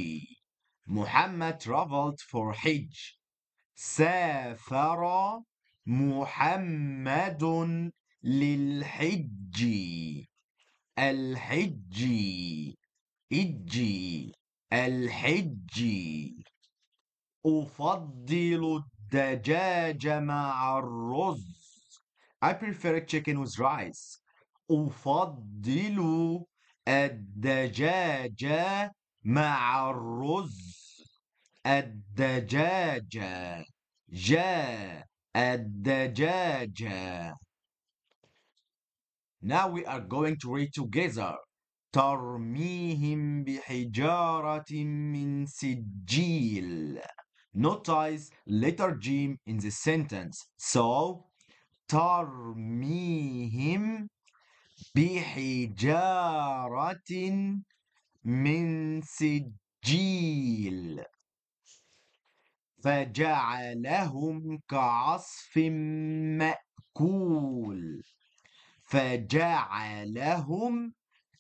Speaker 1: محمد traveled for حج سافر محمد للحج الحج اجي الحج أفضل الدجاج مع الرز. I prefer chicken with rice. أفضل الدجاج مع الرز. الدجاج جا الدجاج Now we are going to read together ترميهم بحجارة من سجيل not ties letter G in the sentence. So ترميهم بحجارة من سجيل فجعلهم كعصف مأكول فجعلهم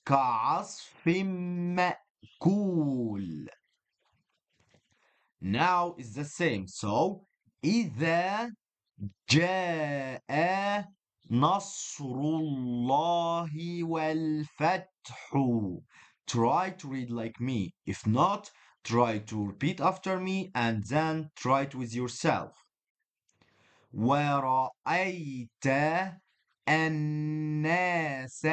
Speaker 1: كعصف مأكول Now is the same. So إذا جاء نصر الله والفتح Try to read like me. If not, try to repeat after me and then try it with yourself. ورأيت الناس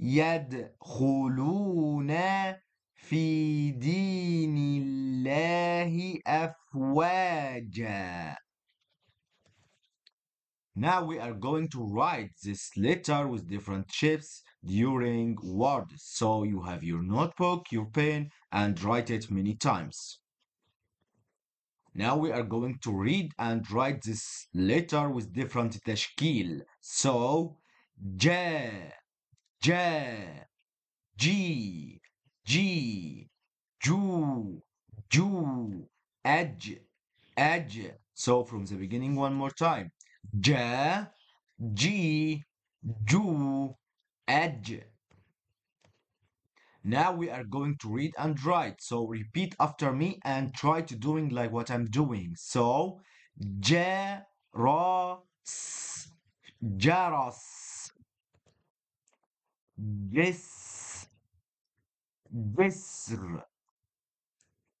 Speaker 1: يدخلون في دين الله أفواجا Now we are going to write this letter with different shapes during words. So you have your notebook, your pen, and write it many times. Now we are going to read and write this letter with different tashkil. So, J, J, G. G, ju, ju, edge, edge. So from the beginning one more time. J, G, ju, edge. Now we are going to read and write. So repeat after me and try to doing like what I'm doing. So s, jaros, yes. بسر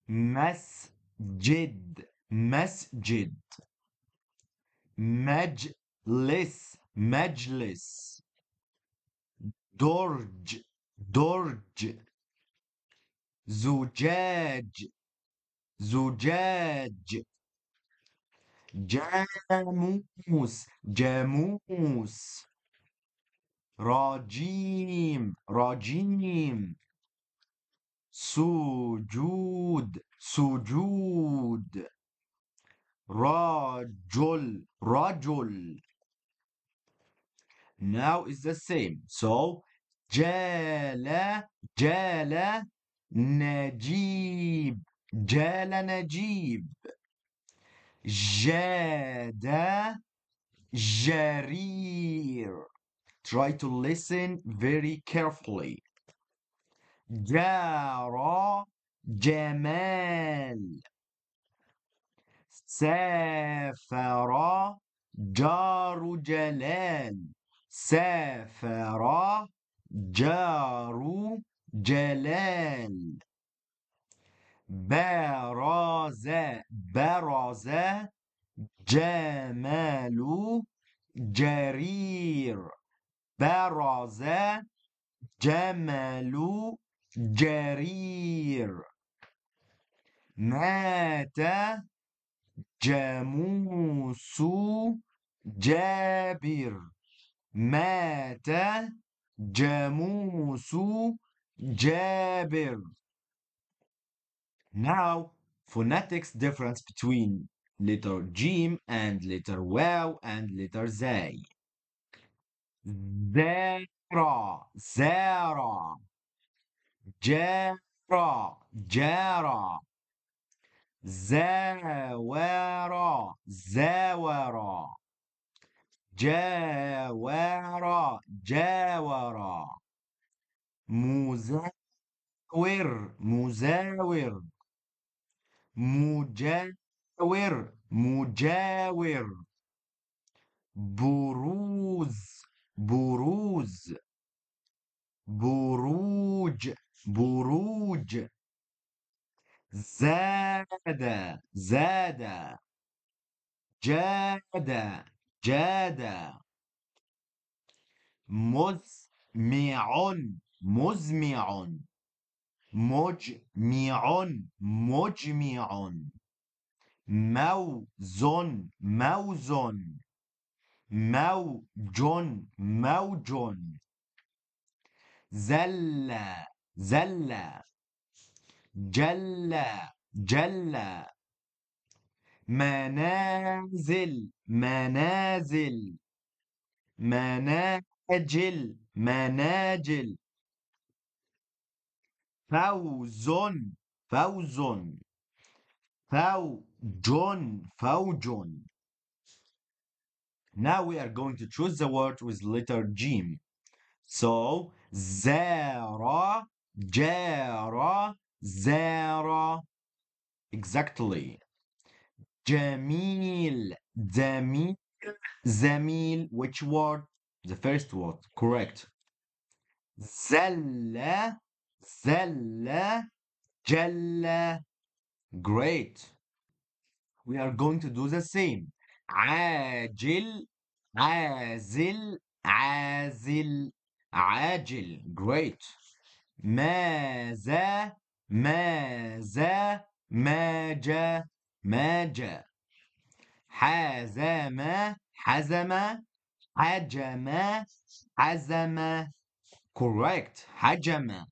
Speaker 1: مسجد مسجد مجلس مجلس درج درج زجاج زجاج جاموس جاموس راجيم راجيم سجود سجود رجل رجل now is the same so جال جال نجيب جال نجيب جاد جرير try to listen very carefully جار جمال سافر جار جلال سافر جار جلال برز برز جمال جرير برز جمال جرير مات جاموس جابر مات جاموس جابر Now, phonetics difference between letter G and letter Wow and letter Z. Zara, Zara, جارا جارا زاورا زاورا جاورا جاورا مزاور مزاور مجاور مجاور بروز بروز بروج بروج زاد زاد جاد جاد مزمع مزمع مجمع مجمع موز موز موج موج زلّ زل جل جل منازل منازل مناجل مناجل فوز فوز فوج فوج Now we are going to choose the word with letter G. So, زَرَ جارة زار exactly جميل زميل زميل which word the first word correct زل زل جل great we are going to do the same عاجل عازل عازل عاجل great ماذا ماذا ماجا ماجا حزم حزم حجم حزم correct حجم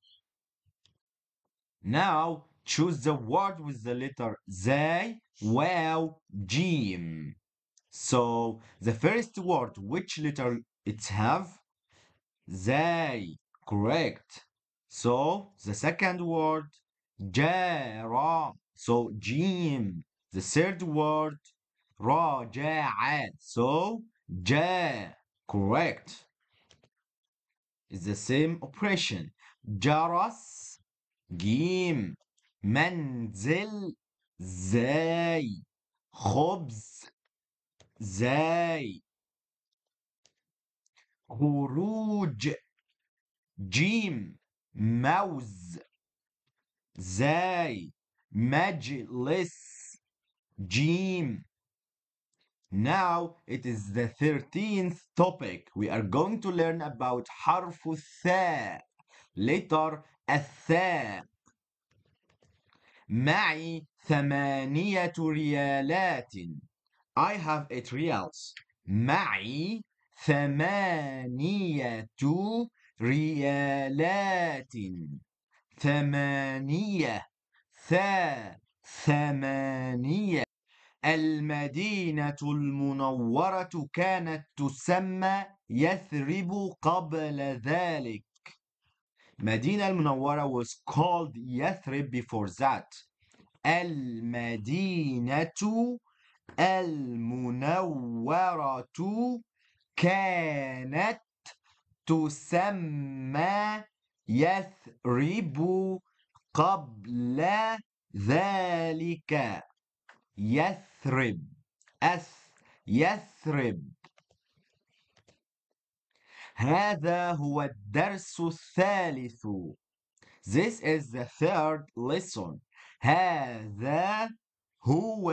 Speaker 1: now choose the word with the letter زي Well jim. so the first word which letter it have زي correct so the second word جَارَ So جيم The third word رَاجَعَ So جَا Correct. It's the same operation. جرس جيم منزل زاي خبز زاي خروج جيم Mouse, Zay, مجلس Jim. Now it is the 13th topic. We are going to learn about حرف الثاء. Later الثاء. معي ثمانية ريالات. I have eight reals. معي ثمانية ريالات ثمانية ثا ثمانية المدينة المنورة كانت تسمى يثرب قبل ذلك مدينة المنورة was called Yathrib before that المدينة المنورة كانت تسمى يثرب قبل ذلك يثرب أس يثرب هذا هو الدرس الثالث This is the third lesson هذا هو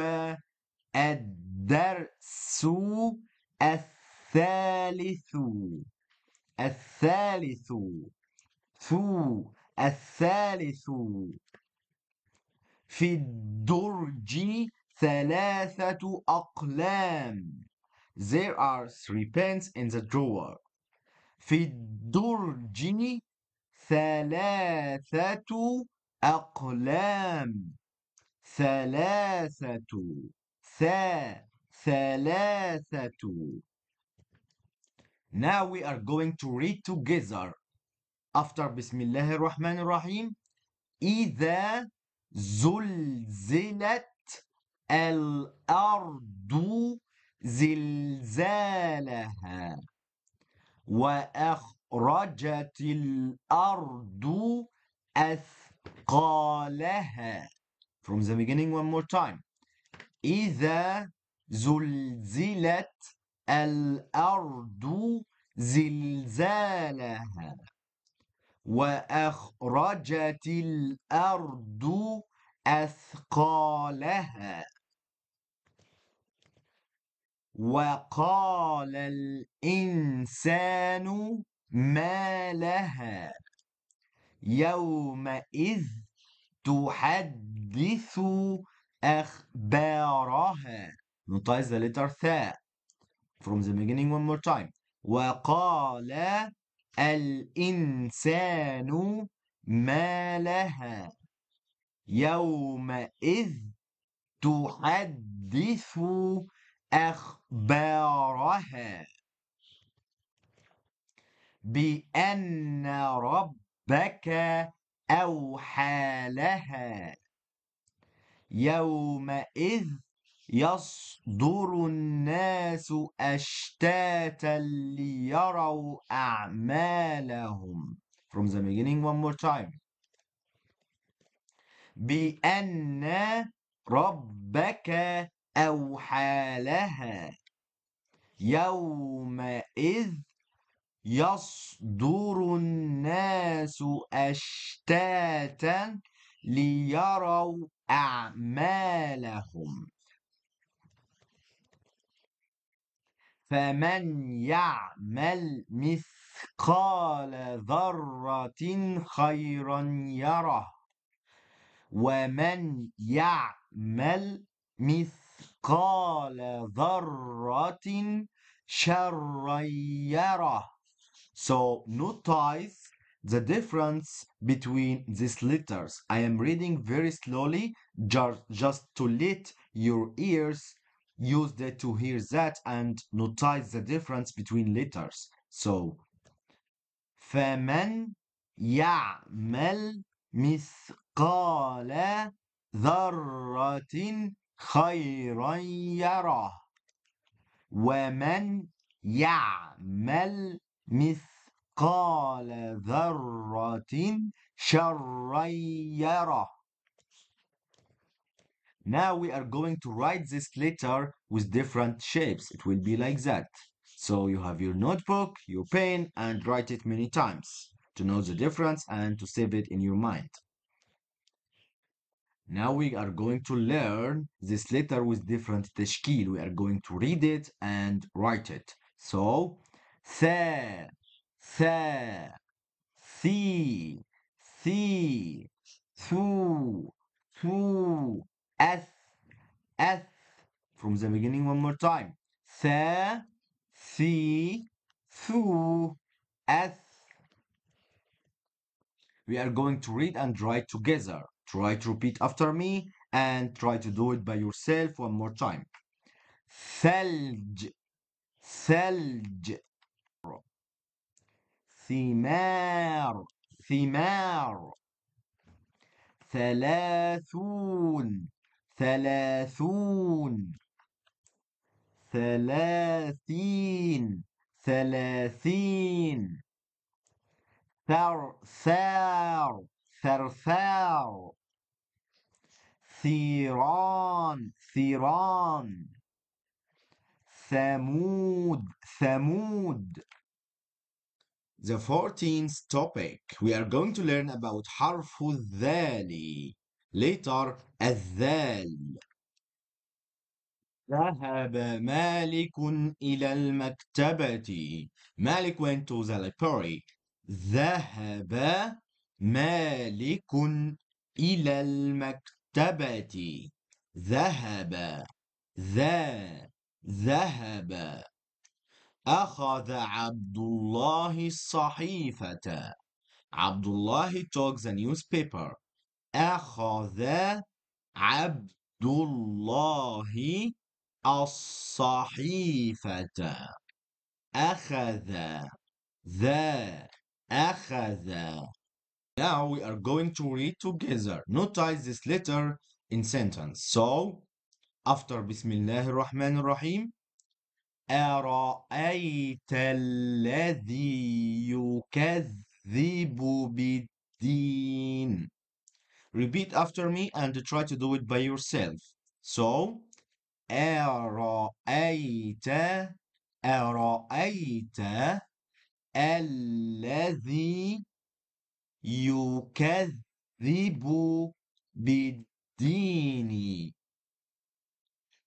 Speaker 1: الدرس الثالث الثالث ثو الثالث في الدرج ثلاثة أقلام There are three pens in the drawer في الدرج ثلاثة أقلام ثلاثة ثا ثلاثة Now we are going to read together after بسم الله الرحمن الرحيم إذا زلزلت الأرض زلزالها وأخرجت الأرض أثقالها From the beginning one more time إذا زلزلت الأرض زلزالها وأخرجت الأرض أثقالها وقال الإنسان ما لها يومئذ تحدث أخبارها نطيز the ثاء from the beginning one more time وقال الإنسان ما لها يومئذ تحدث أخبارها بأن ربك أوحى لها يومئذ يصدر الناس أشتاتا ليروا أعمالهم from the beginning one more time بأن ربك أوحى لها يومئذ يصدر الناس أشتاتا ليروا أعمالهم فمن يعمل مثقال ذرة خيرا يره ومن يعمل مثقال ذرة شرا يره So notice the difference between these letters. I am reading very slowly just, just to let your ears Use it to hear that and notice the difference between letters. So, فمن يعمل مثقال ذرة خيرا يره ومن يعمل مثقال ذرة شرا يره now we are going to write this letter with different shapes. It will be like that. So you have your notebook, your pen, and write it many times to know the difference and to save it in your mind. Now we are going to learn this letter with different tashkil. We are going to read it and write it. So, th, th, si, si, thu, thu, S, S. From the beginning, one more time. Sa, su, S. We are going to read and write together. Try to repeat after me and try to do it by yourself one more time. Selj Selj ثمار ثمار ثلاثون ثلاثون ثلاثين ثلاثين ثرثار ثرثار ثيران ثيران ثمود ثمود The 14th topic, we are going to learn about harfu dhali. later الذال ذهب مالك إلى المكتبة مالك went to the library ذهب مالك إلى المكتبة ذهب ذا ذهب أخذ عبد الله الصحيفة عبد الله took the newspaper أخذ عبد الله الصحيفة أخذ ذا أخذ Now we are going to read together. Notice this letter in sentence. So, after بسم الله الرحمن الرحيم أرأيت الذي يكذب بالدين Repeat after me and try to do it by yourself. So, أرأيت أرأيت الذي يكذب بالدين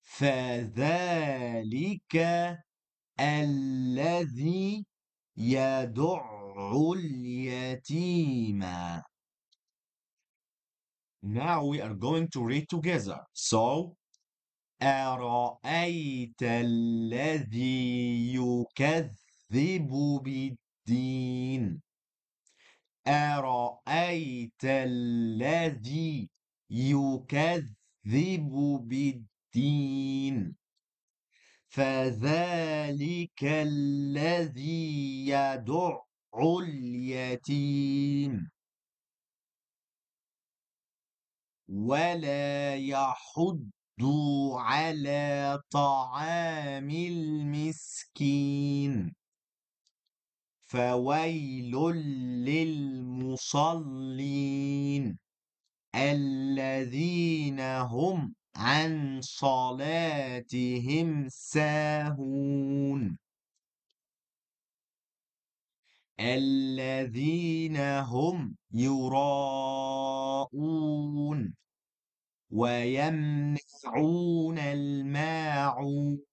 Speaker 1: فذلك الذي يدع اليتيم Now we are going to read together. So, أرأيت الذي يكذب بالدين أرأيت الذي يكذب بالدين فذلك الذي يدع اليتيم ولا يحض على طعام المسكين فويل للمصلين الذين هم عن صلاتهم ساهون الذين هم يراءون ويمنعون الماعون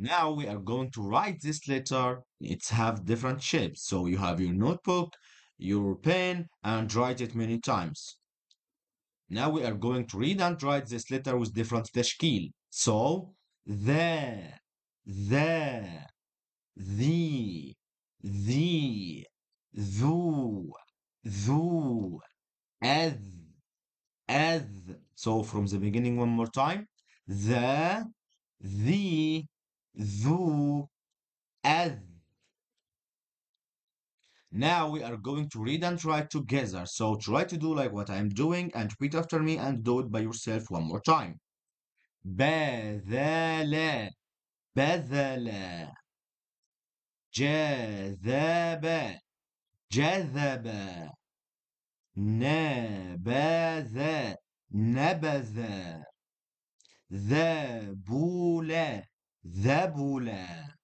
Speaker 1: now we are going to write this letter It have different shapes so you have your notebook your pen and write it many times now we are going to read and write this letter with different tashkil so the the the the the, the as as so from the beginning one more time the the the as now we are going to read and try together so try to do like what i'm doing and repeat after me and do it by yourself one more time بذل بذل جذب جذب نبذ نبذ ذبول ذبولا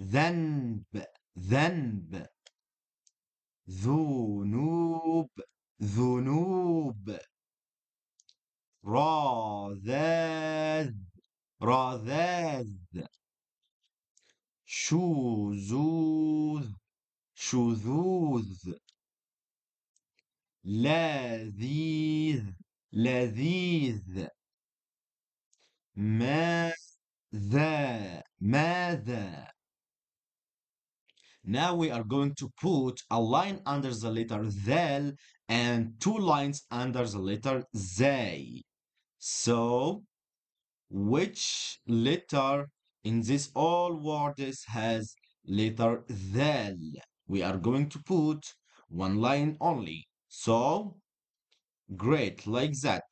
Speaker 1: ذنب ذنب ذنوب ذنوب رذاذ رذاذ شذوذ شذوذ لذيذ لذيذ ماذا ماذا Now we are going to put a line under the letter ذال and two lines under the letter زي. So, which letter in this all words has letter ذال? We are going to put one line only. So, great, like that.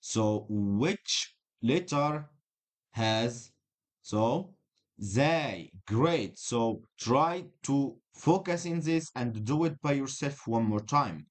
Speaker 1: So, which letter has, so, they, great. So, try to focus in this and do it by yourself one more time.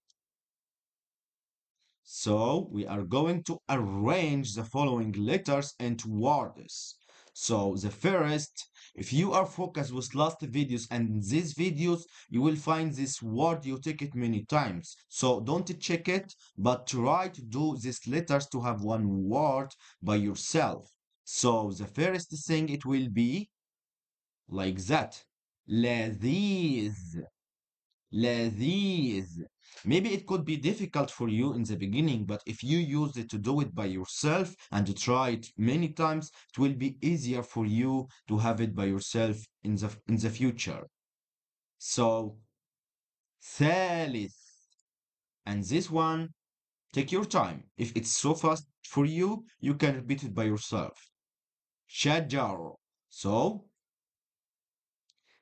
Speaker 1: So, we are going to arrange the following letters and words. So, the first if you are focused with last videos and these videos, you will find this word you take it many times. So don't check it, but try to do these letters to have one word by yourself. So the first thing it will be like that. لذيذ لذيذ Maybe it could be difficult for you in the beginning, but if you use it to do it by yourself and to try it many times, it will be easier for you to have it by yourself in the, in the future. So, thalith, And this one, take your time. If it's so fast for you, you can repeat it by yourself. شجر. So,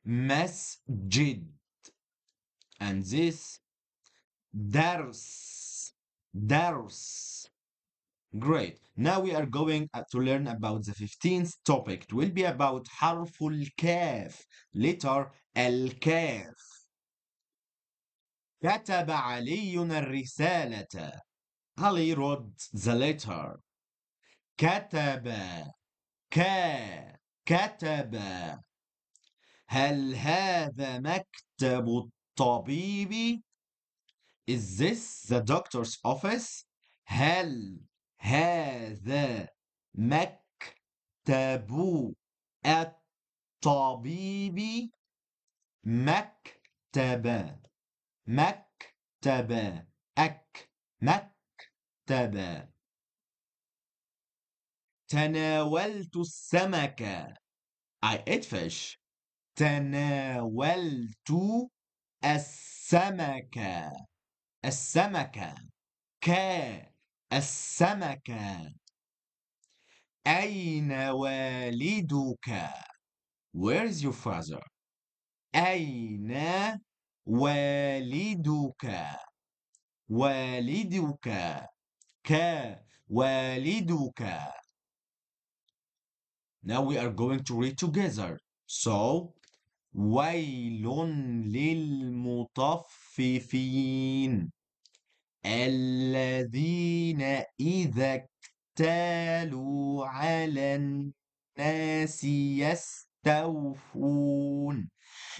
Speaker 1: masjid. And this درس درس Great. Now we are going uh, to learn about the 15th topic. It will be about حرف الكاف. Letter الكاف. كتب علي الرسالة. Ali wrote the letter. كتب ك كتب هل هذا مكتب الطبيب؟ Is this the doctor's office? هل هذا مكتب الطبيب؟ مكتب مكتب أك مكتب تناولت السمكة I ate fish تناولت السمكة السمكة ك السمكة أين والدك Where is your father أين والدك والدك ك والدك Now we are going to read together. So, ويل للمطففين الذين إذا اكتالوا على الناس يستوفون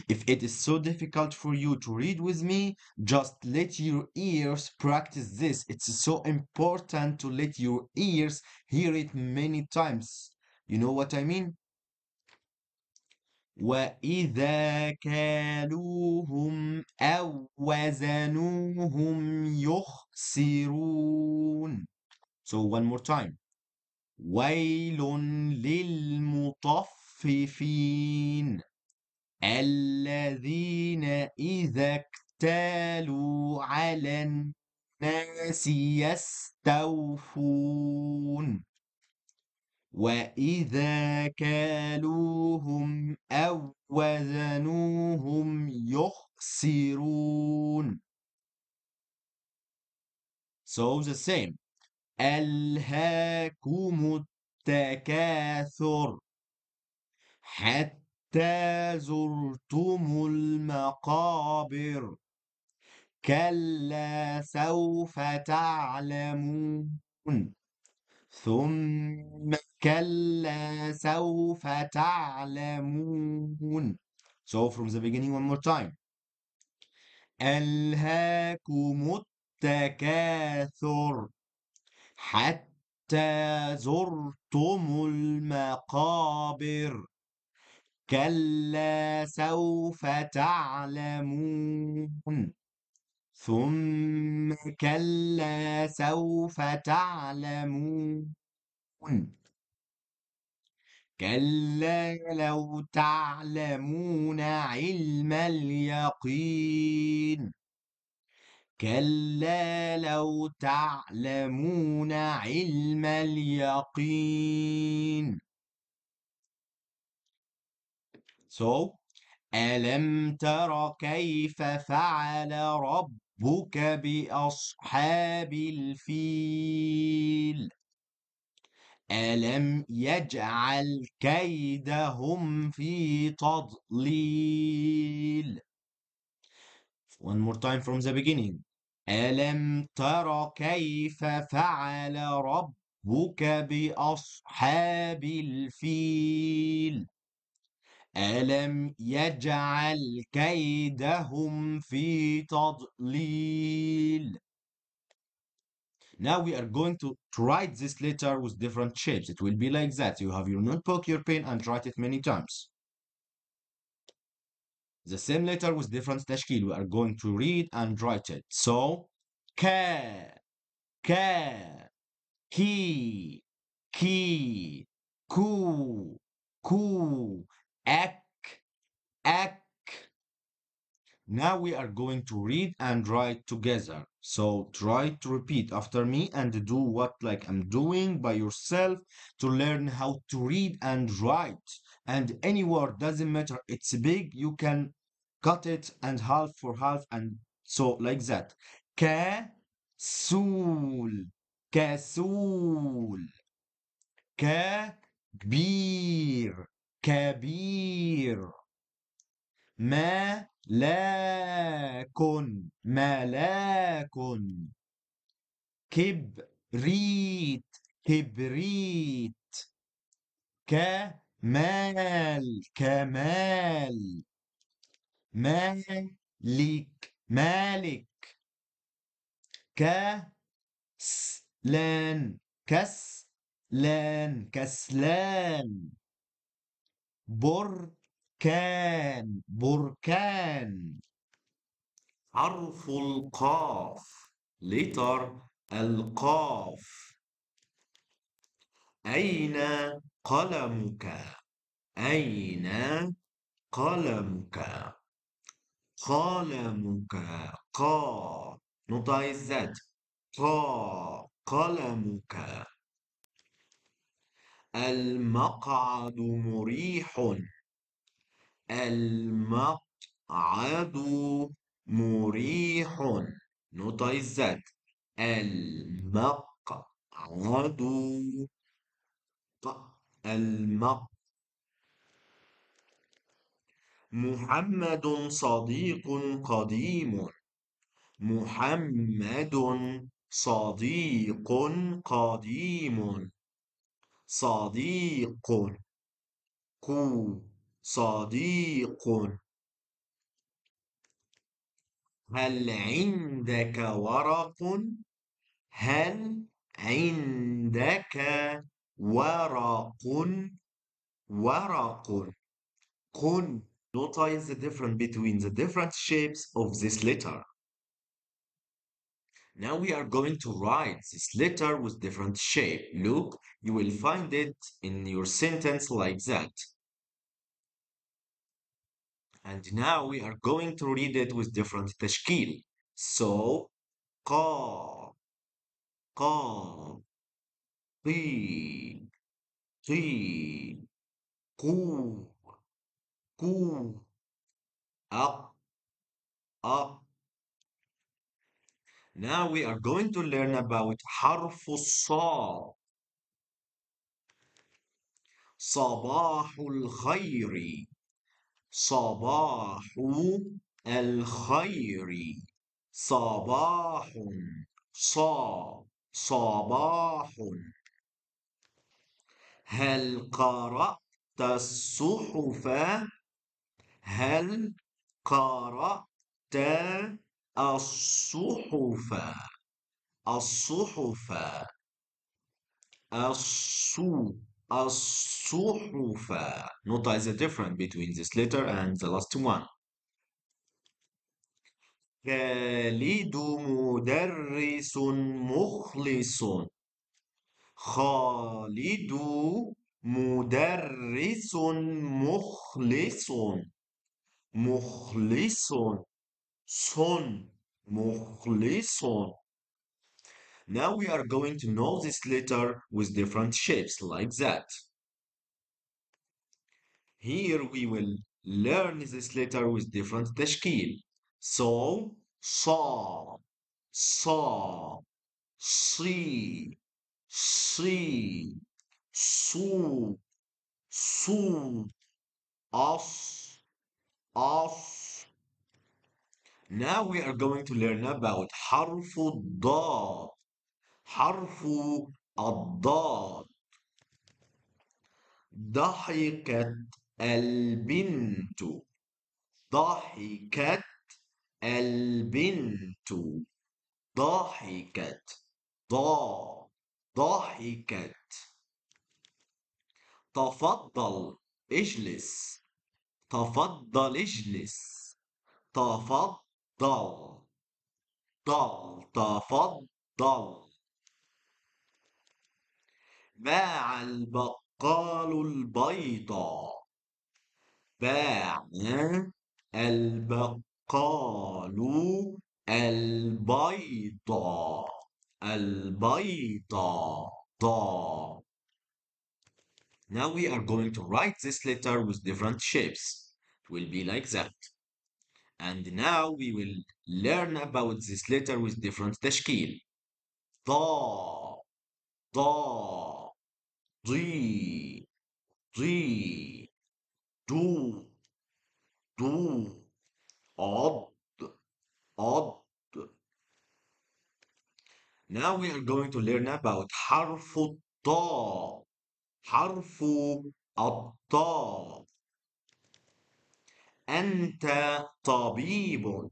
Speaker 1: If it is so difficult for you to read with me, just let your ears practice this. It's so important to let your ears hear it many times. You know what I mean? وإذا كالوهم أو وزنوهم يخسرون So one more time ويل للمطففين الذين إذا اكتالوا على الناس يستوفون وإذا كالوهم أو وزنوهم يخسرون So the same ألهاكم التكاثر حتى زرتم المقابر كلا سوف تعلمون ثم كلا سوف تعلمون So from the beginning one more time ألهاكم التكاثر حتى زرتم المقابر كلا سوف تعلمون ثم كلا سوف تعلمون كلا لو تعلمون علم اليقين كلا لو تعلمون علم اليقين So, ألم تر كيف فعل ربك ربك بأصحاب الفيل ألم يجعل كيدهم في تضليل One more time from the beginning ألم تر كيف فعل ربك بأصحاب الفيل ألم يجعل كيدهم في تضليل Now we are going to write this letter with different shapes. It will be like that. You have your notebook, your pen, and write it many times. The same letter with different tashkil. We are going to read and write it. So, k, k, ki, ki, ku, ku. Ak, ak. Now we are going to read and write together. So try to repeat after me and do what like I'm doing by yourself to learn how to read and write. And any word doesn't matter. It's big. You can cut it and half for half and so like that. كسول كسول كبير كبير ملاك ملاك كبريت كبريت كمال كمال مالك مالك كسلان كسلان كسلان بركان بركان حرف القاف لتر القاف أين قلمك أين قلمك قلمك قا نطق الزاد قا قلمك المقعد مريح المقعد مريح نقطة الزاد المقعد المق محمد صديق قديم محمد صديق قديم صديق كو صديق هل عندك ورق هل عندك ورق ورق كن Notice the difference between the different shapes of this letter. Now we are going to write this letter with different shape. Look, you will find it in your sentence like that. And now we are going to read it with different tashkil. So, قا قا قي قي قو قو up, up. Now we are going to learn about حرف الصاد صباح الخير صباح الخير صباح صا صباح هل قرأت الصحف هل قرأت الصحف الصحف الصو الصحف notice the difference between this letter and the last one خالد مدرس مخلص خالد مدرس مخلص مخلص son مخلصون now we are going to know this letter with different shapes like that here we will learn this letter with different تشكيل so sa, sa, صي صي su, su, أص أص Now we are going to learn about حرف الضاد حرف الضاد ضحكت البنت ضحكت البنت ضحكت ضا ضحكت تفضل اجلس تفضل اجلس تفضل ضل ضل تفضل باع البقال البيضة باع البقال البيضة البيضة ضا Now we are going to write this letter with different shapes. It will be like that. And now we will learn about this letter with different tashkil. Da, da, ضي ضي du, du, عض عض Now we are going to learn about حرف الطاء حرف ta. أنت طبيب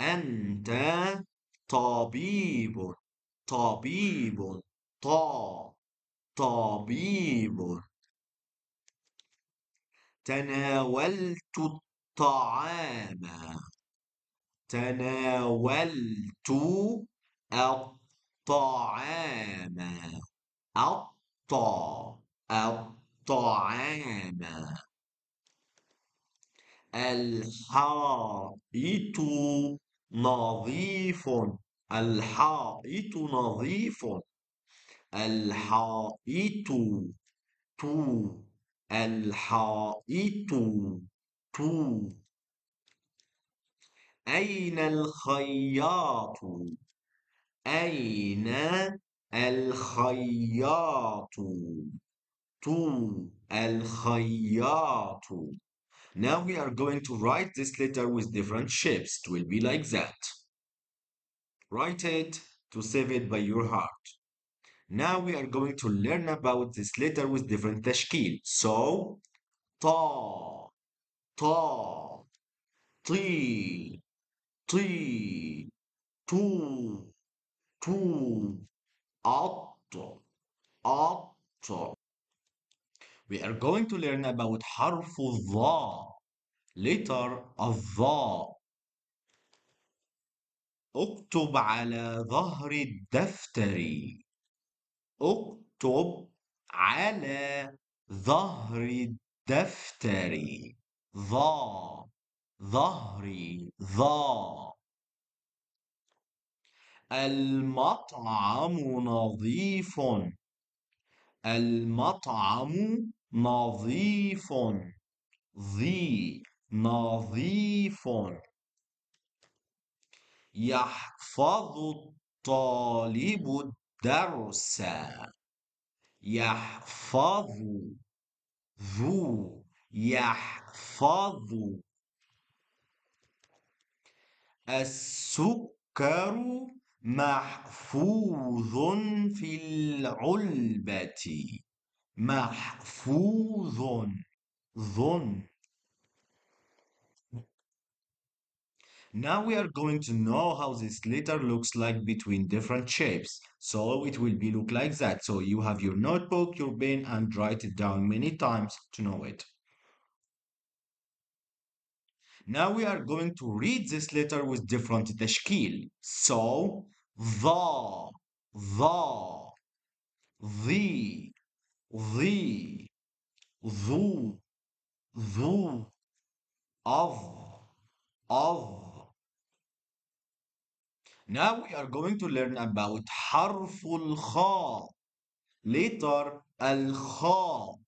Speaker 1: أنت طبيب طبيب طا طبيب تناولت الطعام تناولت الطعام الطعام الطعام الحائط نظيف الحائط نظيف الحائط تو الحائط تو أين الخياط أين الخياط تو الخياط Now we are going to write this letter with different shapes. It will be like that. Write it to save it by your heart. Now we are going to learn about this letter with different tashkil. So, ta, ta, ti, ti, tu, tu, at, at. We are going to learn about harfu dha. letter الظاء اكتب على ظهر الدفتر اكتب على ظهر الدفتر ظا ظهري ظا المطعم نظيف المطعم نظيف ظي نظيف يحفظ الطالب الدرس يحفظ ذو يحفظ السكر محفوظ في العلبة محفوظ ظن Now we are going to know how this glitter looks like between different shapes. So it will be look like that. So you have your notebook, your pen and write it down many times to know it. Now we are going to read this letter with different tashkil. So the, the, the, the, the, the, of, of, Now we are going to learn about حرف الخاء Later الخاء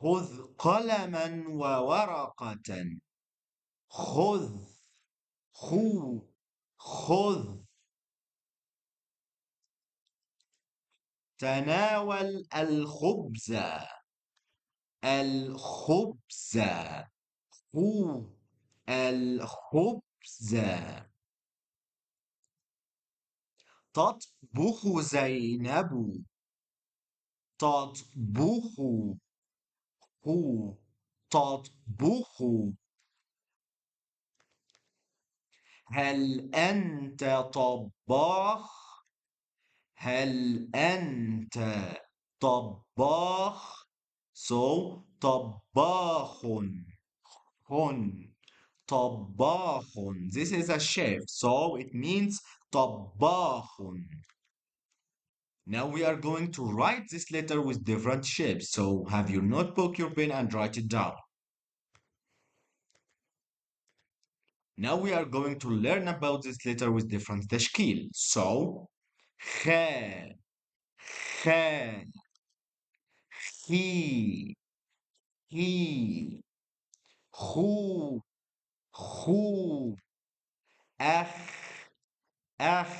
Speaker 1: خذ قلما وورقة خذ خو خذ تناول الخبز الخبز خو الخبز تطبخ زينب تطبخ هو تطبخ هل أنت طباخ هل أنت طباخ so طباخ هن طباخ this is a chef so it means طباخ now we are going to write this letter with different shapes so have your notebook your pen and write it down now we are going to learn about this letter with different tashkil so خ خ خي خي خو خو أخ أخ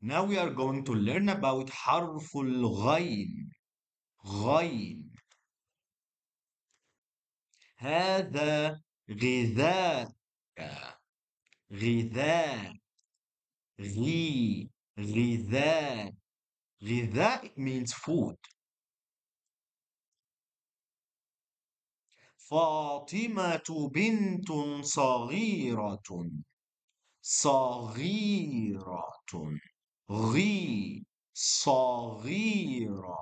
Speaker 1: Now we are going to learn about حرف الغين غين هذا غذاء غذاء غي غذاء غذاء means food فاطمة بنت صغيرة صغيرة غي صغيرة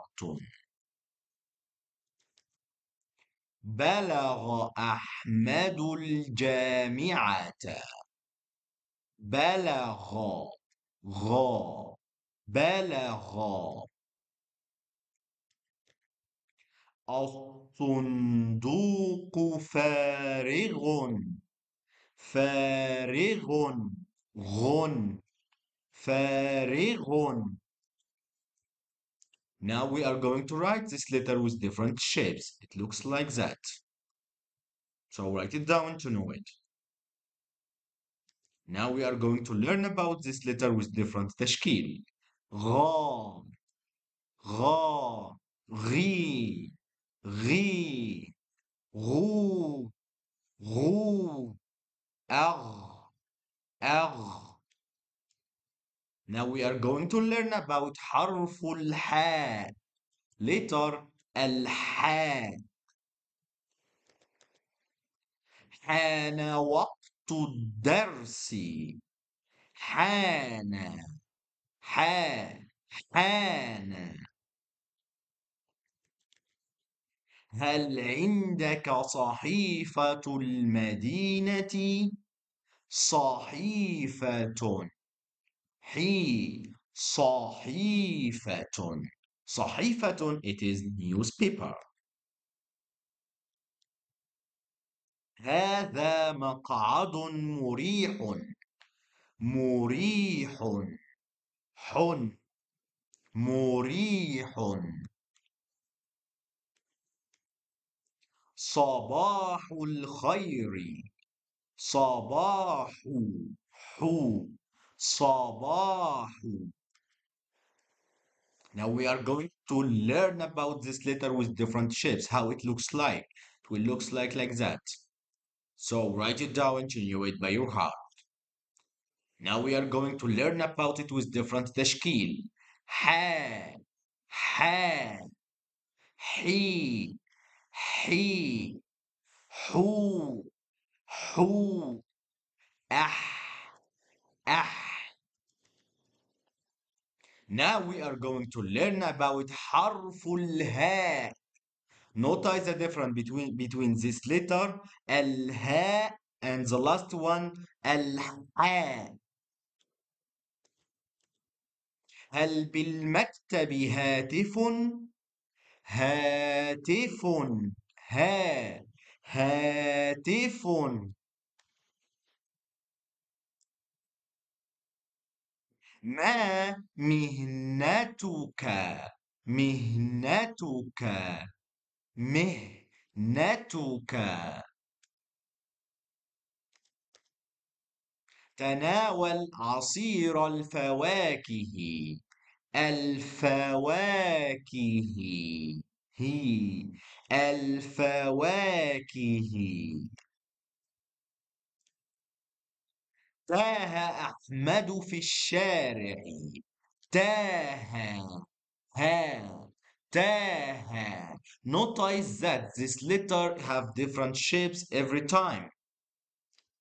Speaker 1: بلغ أحمد الجامعة بلغ غ بلغ الصندوق فارغ فارغ غن فارغ now we are going to write this letter with different shapes it looks like that so write it down to know it now we are going to learn about this letter with different تشكيل غٌ غٌ غي غي غو غو أغ أغ Now we are going to learn about حرف الحاء Later الحاء حان وقت الدرس حان حا حان هل عندك صحيفة المدينة؟ صحيفة حي صحيفة صحيفة it is newspaper هذا مقعد مريح مريح حن مريح صباح الخير صباح حو صباح Now we are going to learn about this letter with different shapes, how it looks like. It will looks like like that. So write it down and know it by your heart. Now we are going to learn about it with different تشكيل. ح ح حي حي حو حو أح أح Now we are going to learn about حرف الهاء Notice the difference between, between this letter الهاء and the last one الحاء هل بالمكتب هاتف هاتف ها هاتف ما مهنتك مهنتك مهنتك تناول عصير الفواكه الفواكه هي الفواكه تاه أحمد في الشارع تاه ها تاه Notice that this letter have different shapes every time.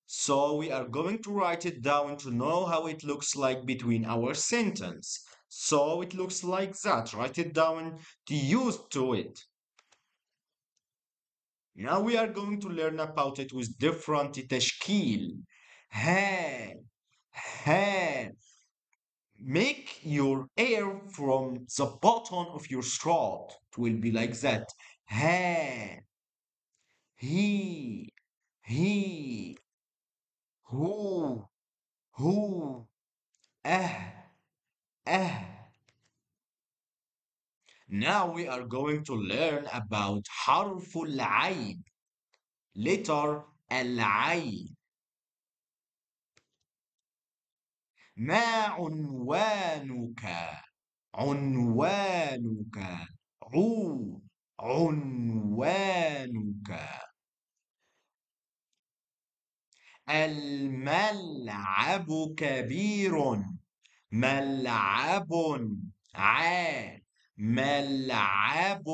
Speaker 1: So we are going to write it down to know how it looks like between our sentence. So it looks like that. Write it down to use to it. Now we are going to learn about it with different tashkil. Hey, hey. Make your air from the bottom of your throat. It will be like that. Hey, he, he, who, who, ah. أه. Now we are going to learn about حرف العين. Letter العين. ما عنوانك؟ عنوانك عو عنوانك الملعب كبير ملعب ع ملعب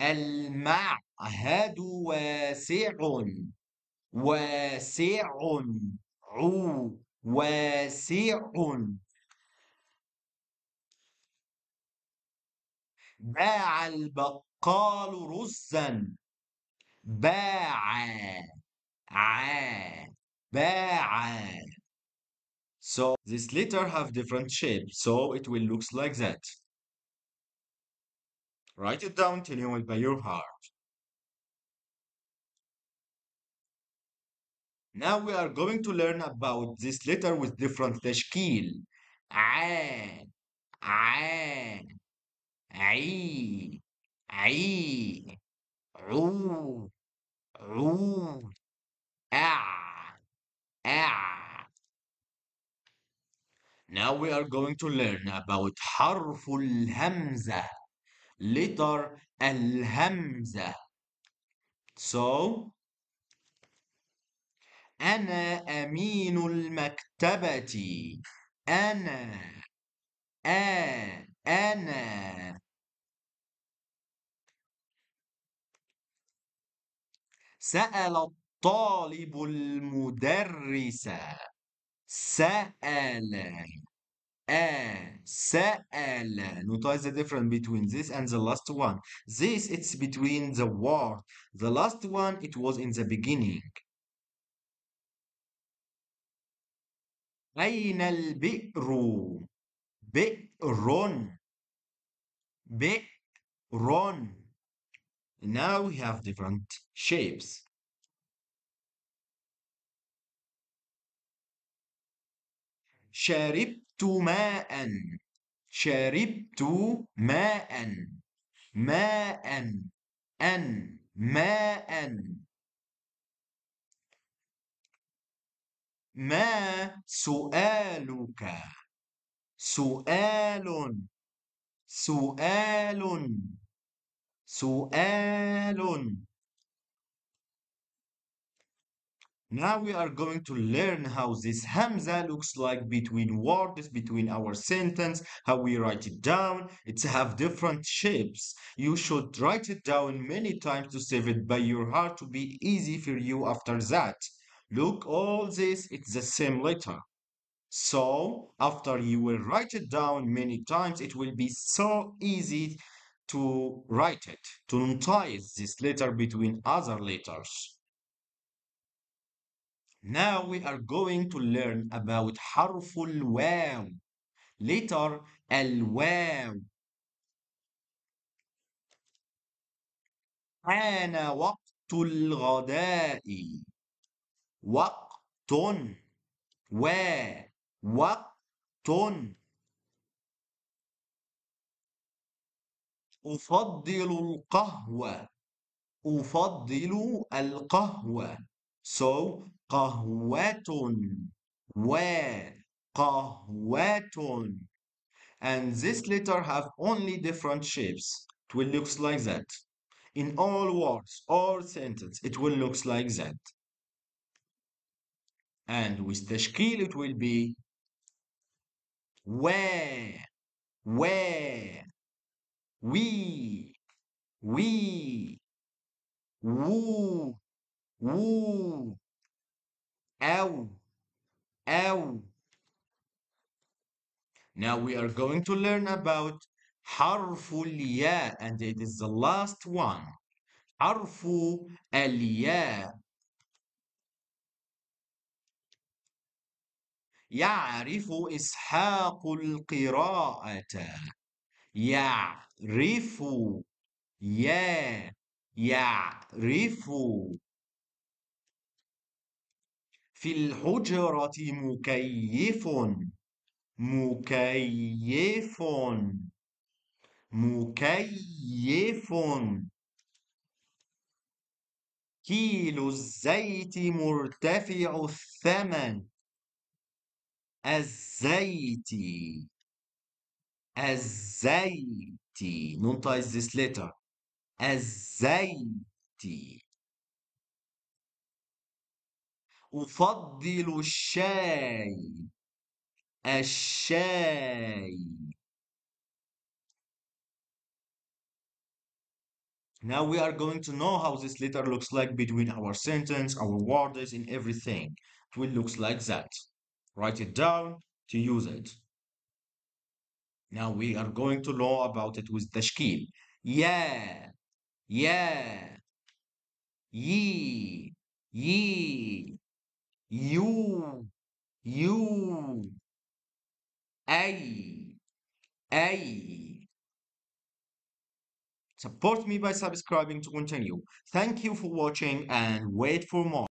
Speaker 1: المعهد واسع واسع عو واسع باع البقال رزا باع ع باع so this letter have different shape so it will looks like that write it down till you will by your heart now we are going to learn about this letter with different tashkil. عين عين عي عي عو عو آه. Now we are going to learn about حرف الهمزة letter الهمزة So أنا أمين المكتبة أنا آ أنا سأل طالب المدرس سأل ا سأل notice the difference between this and the last one this it's between the word the last one it was in the beginning أين البئر بئر بئر now we have different shapes شربت ماء شربت ماء ماء أن ماء ما سؤالك سؤال سؤال سؤال Now we are going to learn how this Hamza looks like between words, between our sentence, how we write it down. It's have different shapes. You should write it down many times to save it by your heart to be easy for you after that. Look, all this, it's the same letter. So, after you will write it down many times, it will be so easy to write it, to notice this letter between other letters. Now we are going to learn about حرف الواو. Later الواو. حان وقت الغداء. وقت و وقت أفضل القهوة أفضل القهوة So قهوة وقهوة and this letter have only different shapes it will looks like that in all words all sentence it will looks like that and with the تشكيل it will be و و we we woo woo أو أو Now we are going to learn about حرف الياء and it is the last one حرف الياء يعرف إسحاق القراءة يعرف يا يعرف في الحجرة مكيف مكيف مكيف كيلو الزيت مرتفع الثمن الزيت الزيت نونتايز ذيس الزيت أفضل الشاي الشاي Now we are going to know how this letter looks like between our sentence, our words, and everything. It will look like that. Write it down to use it. Now we are going to know about it with tashkil. Yeah, yeah, ye, ye. You, you, a Support me by subscribing to continue. Thank you for watching and wait for more.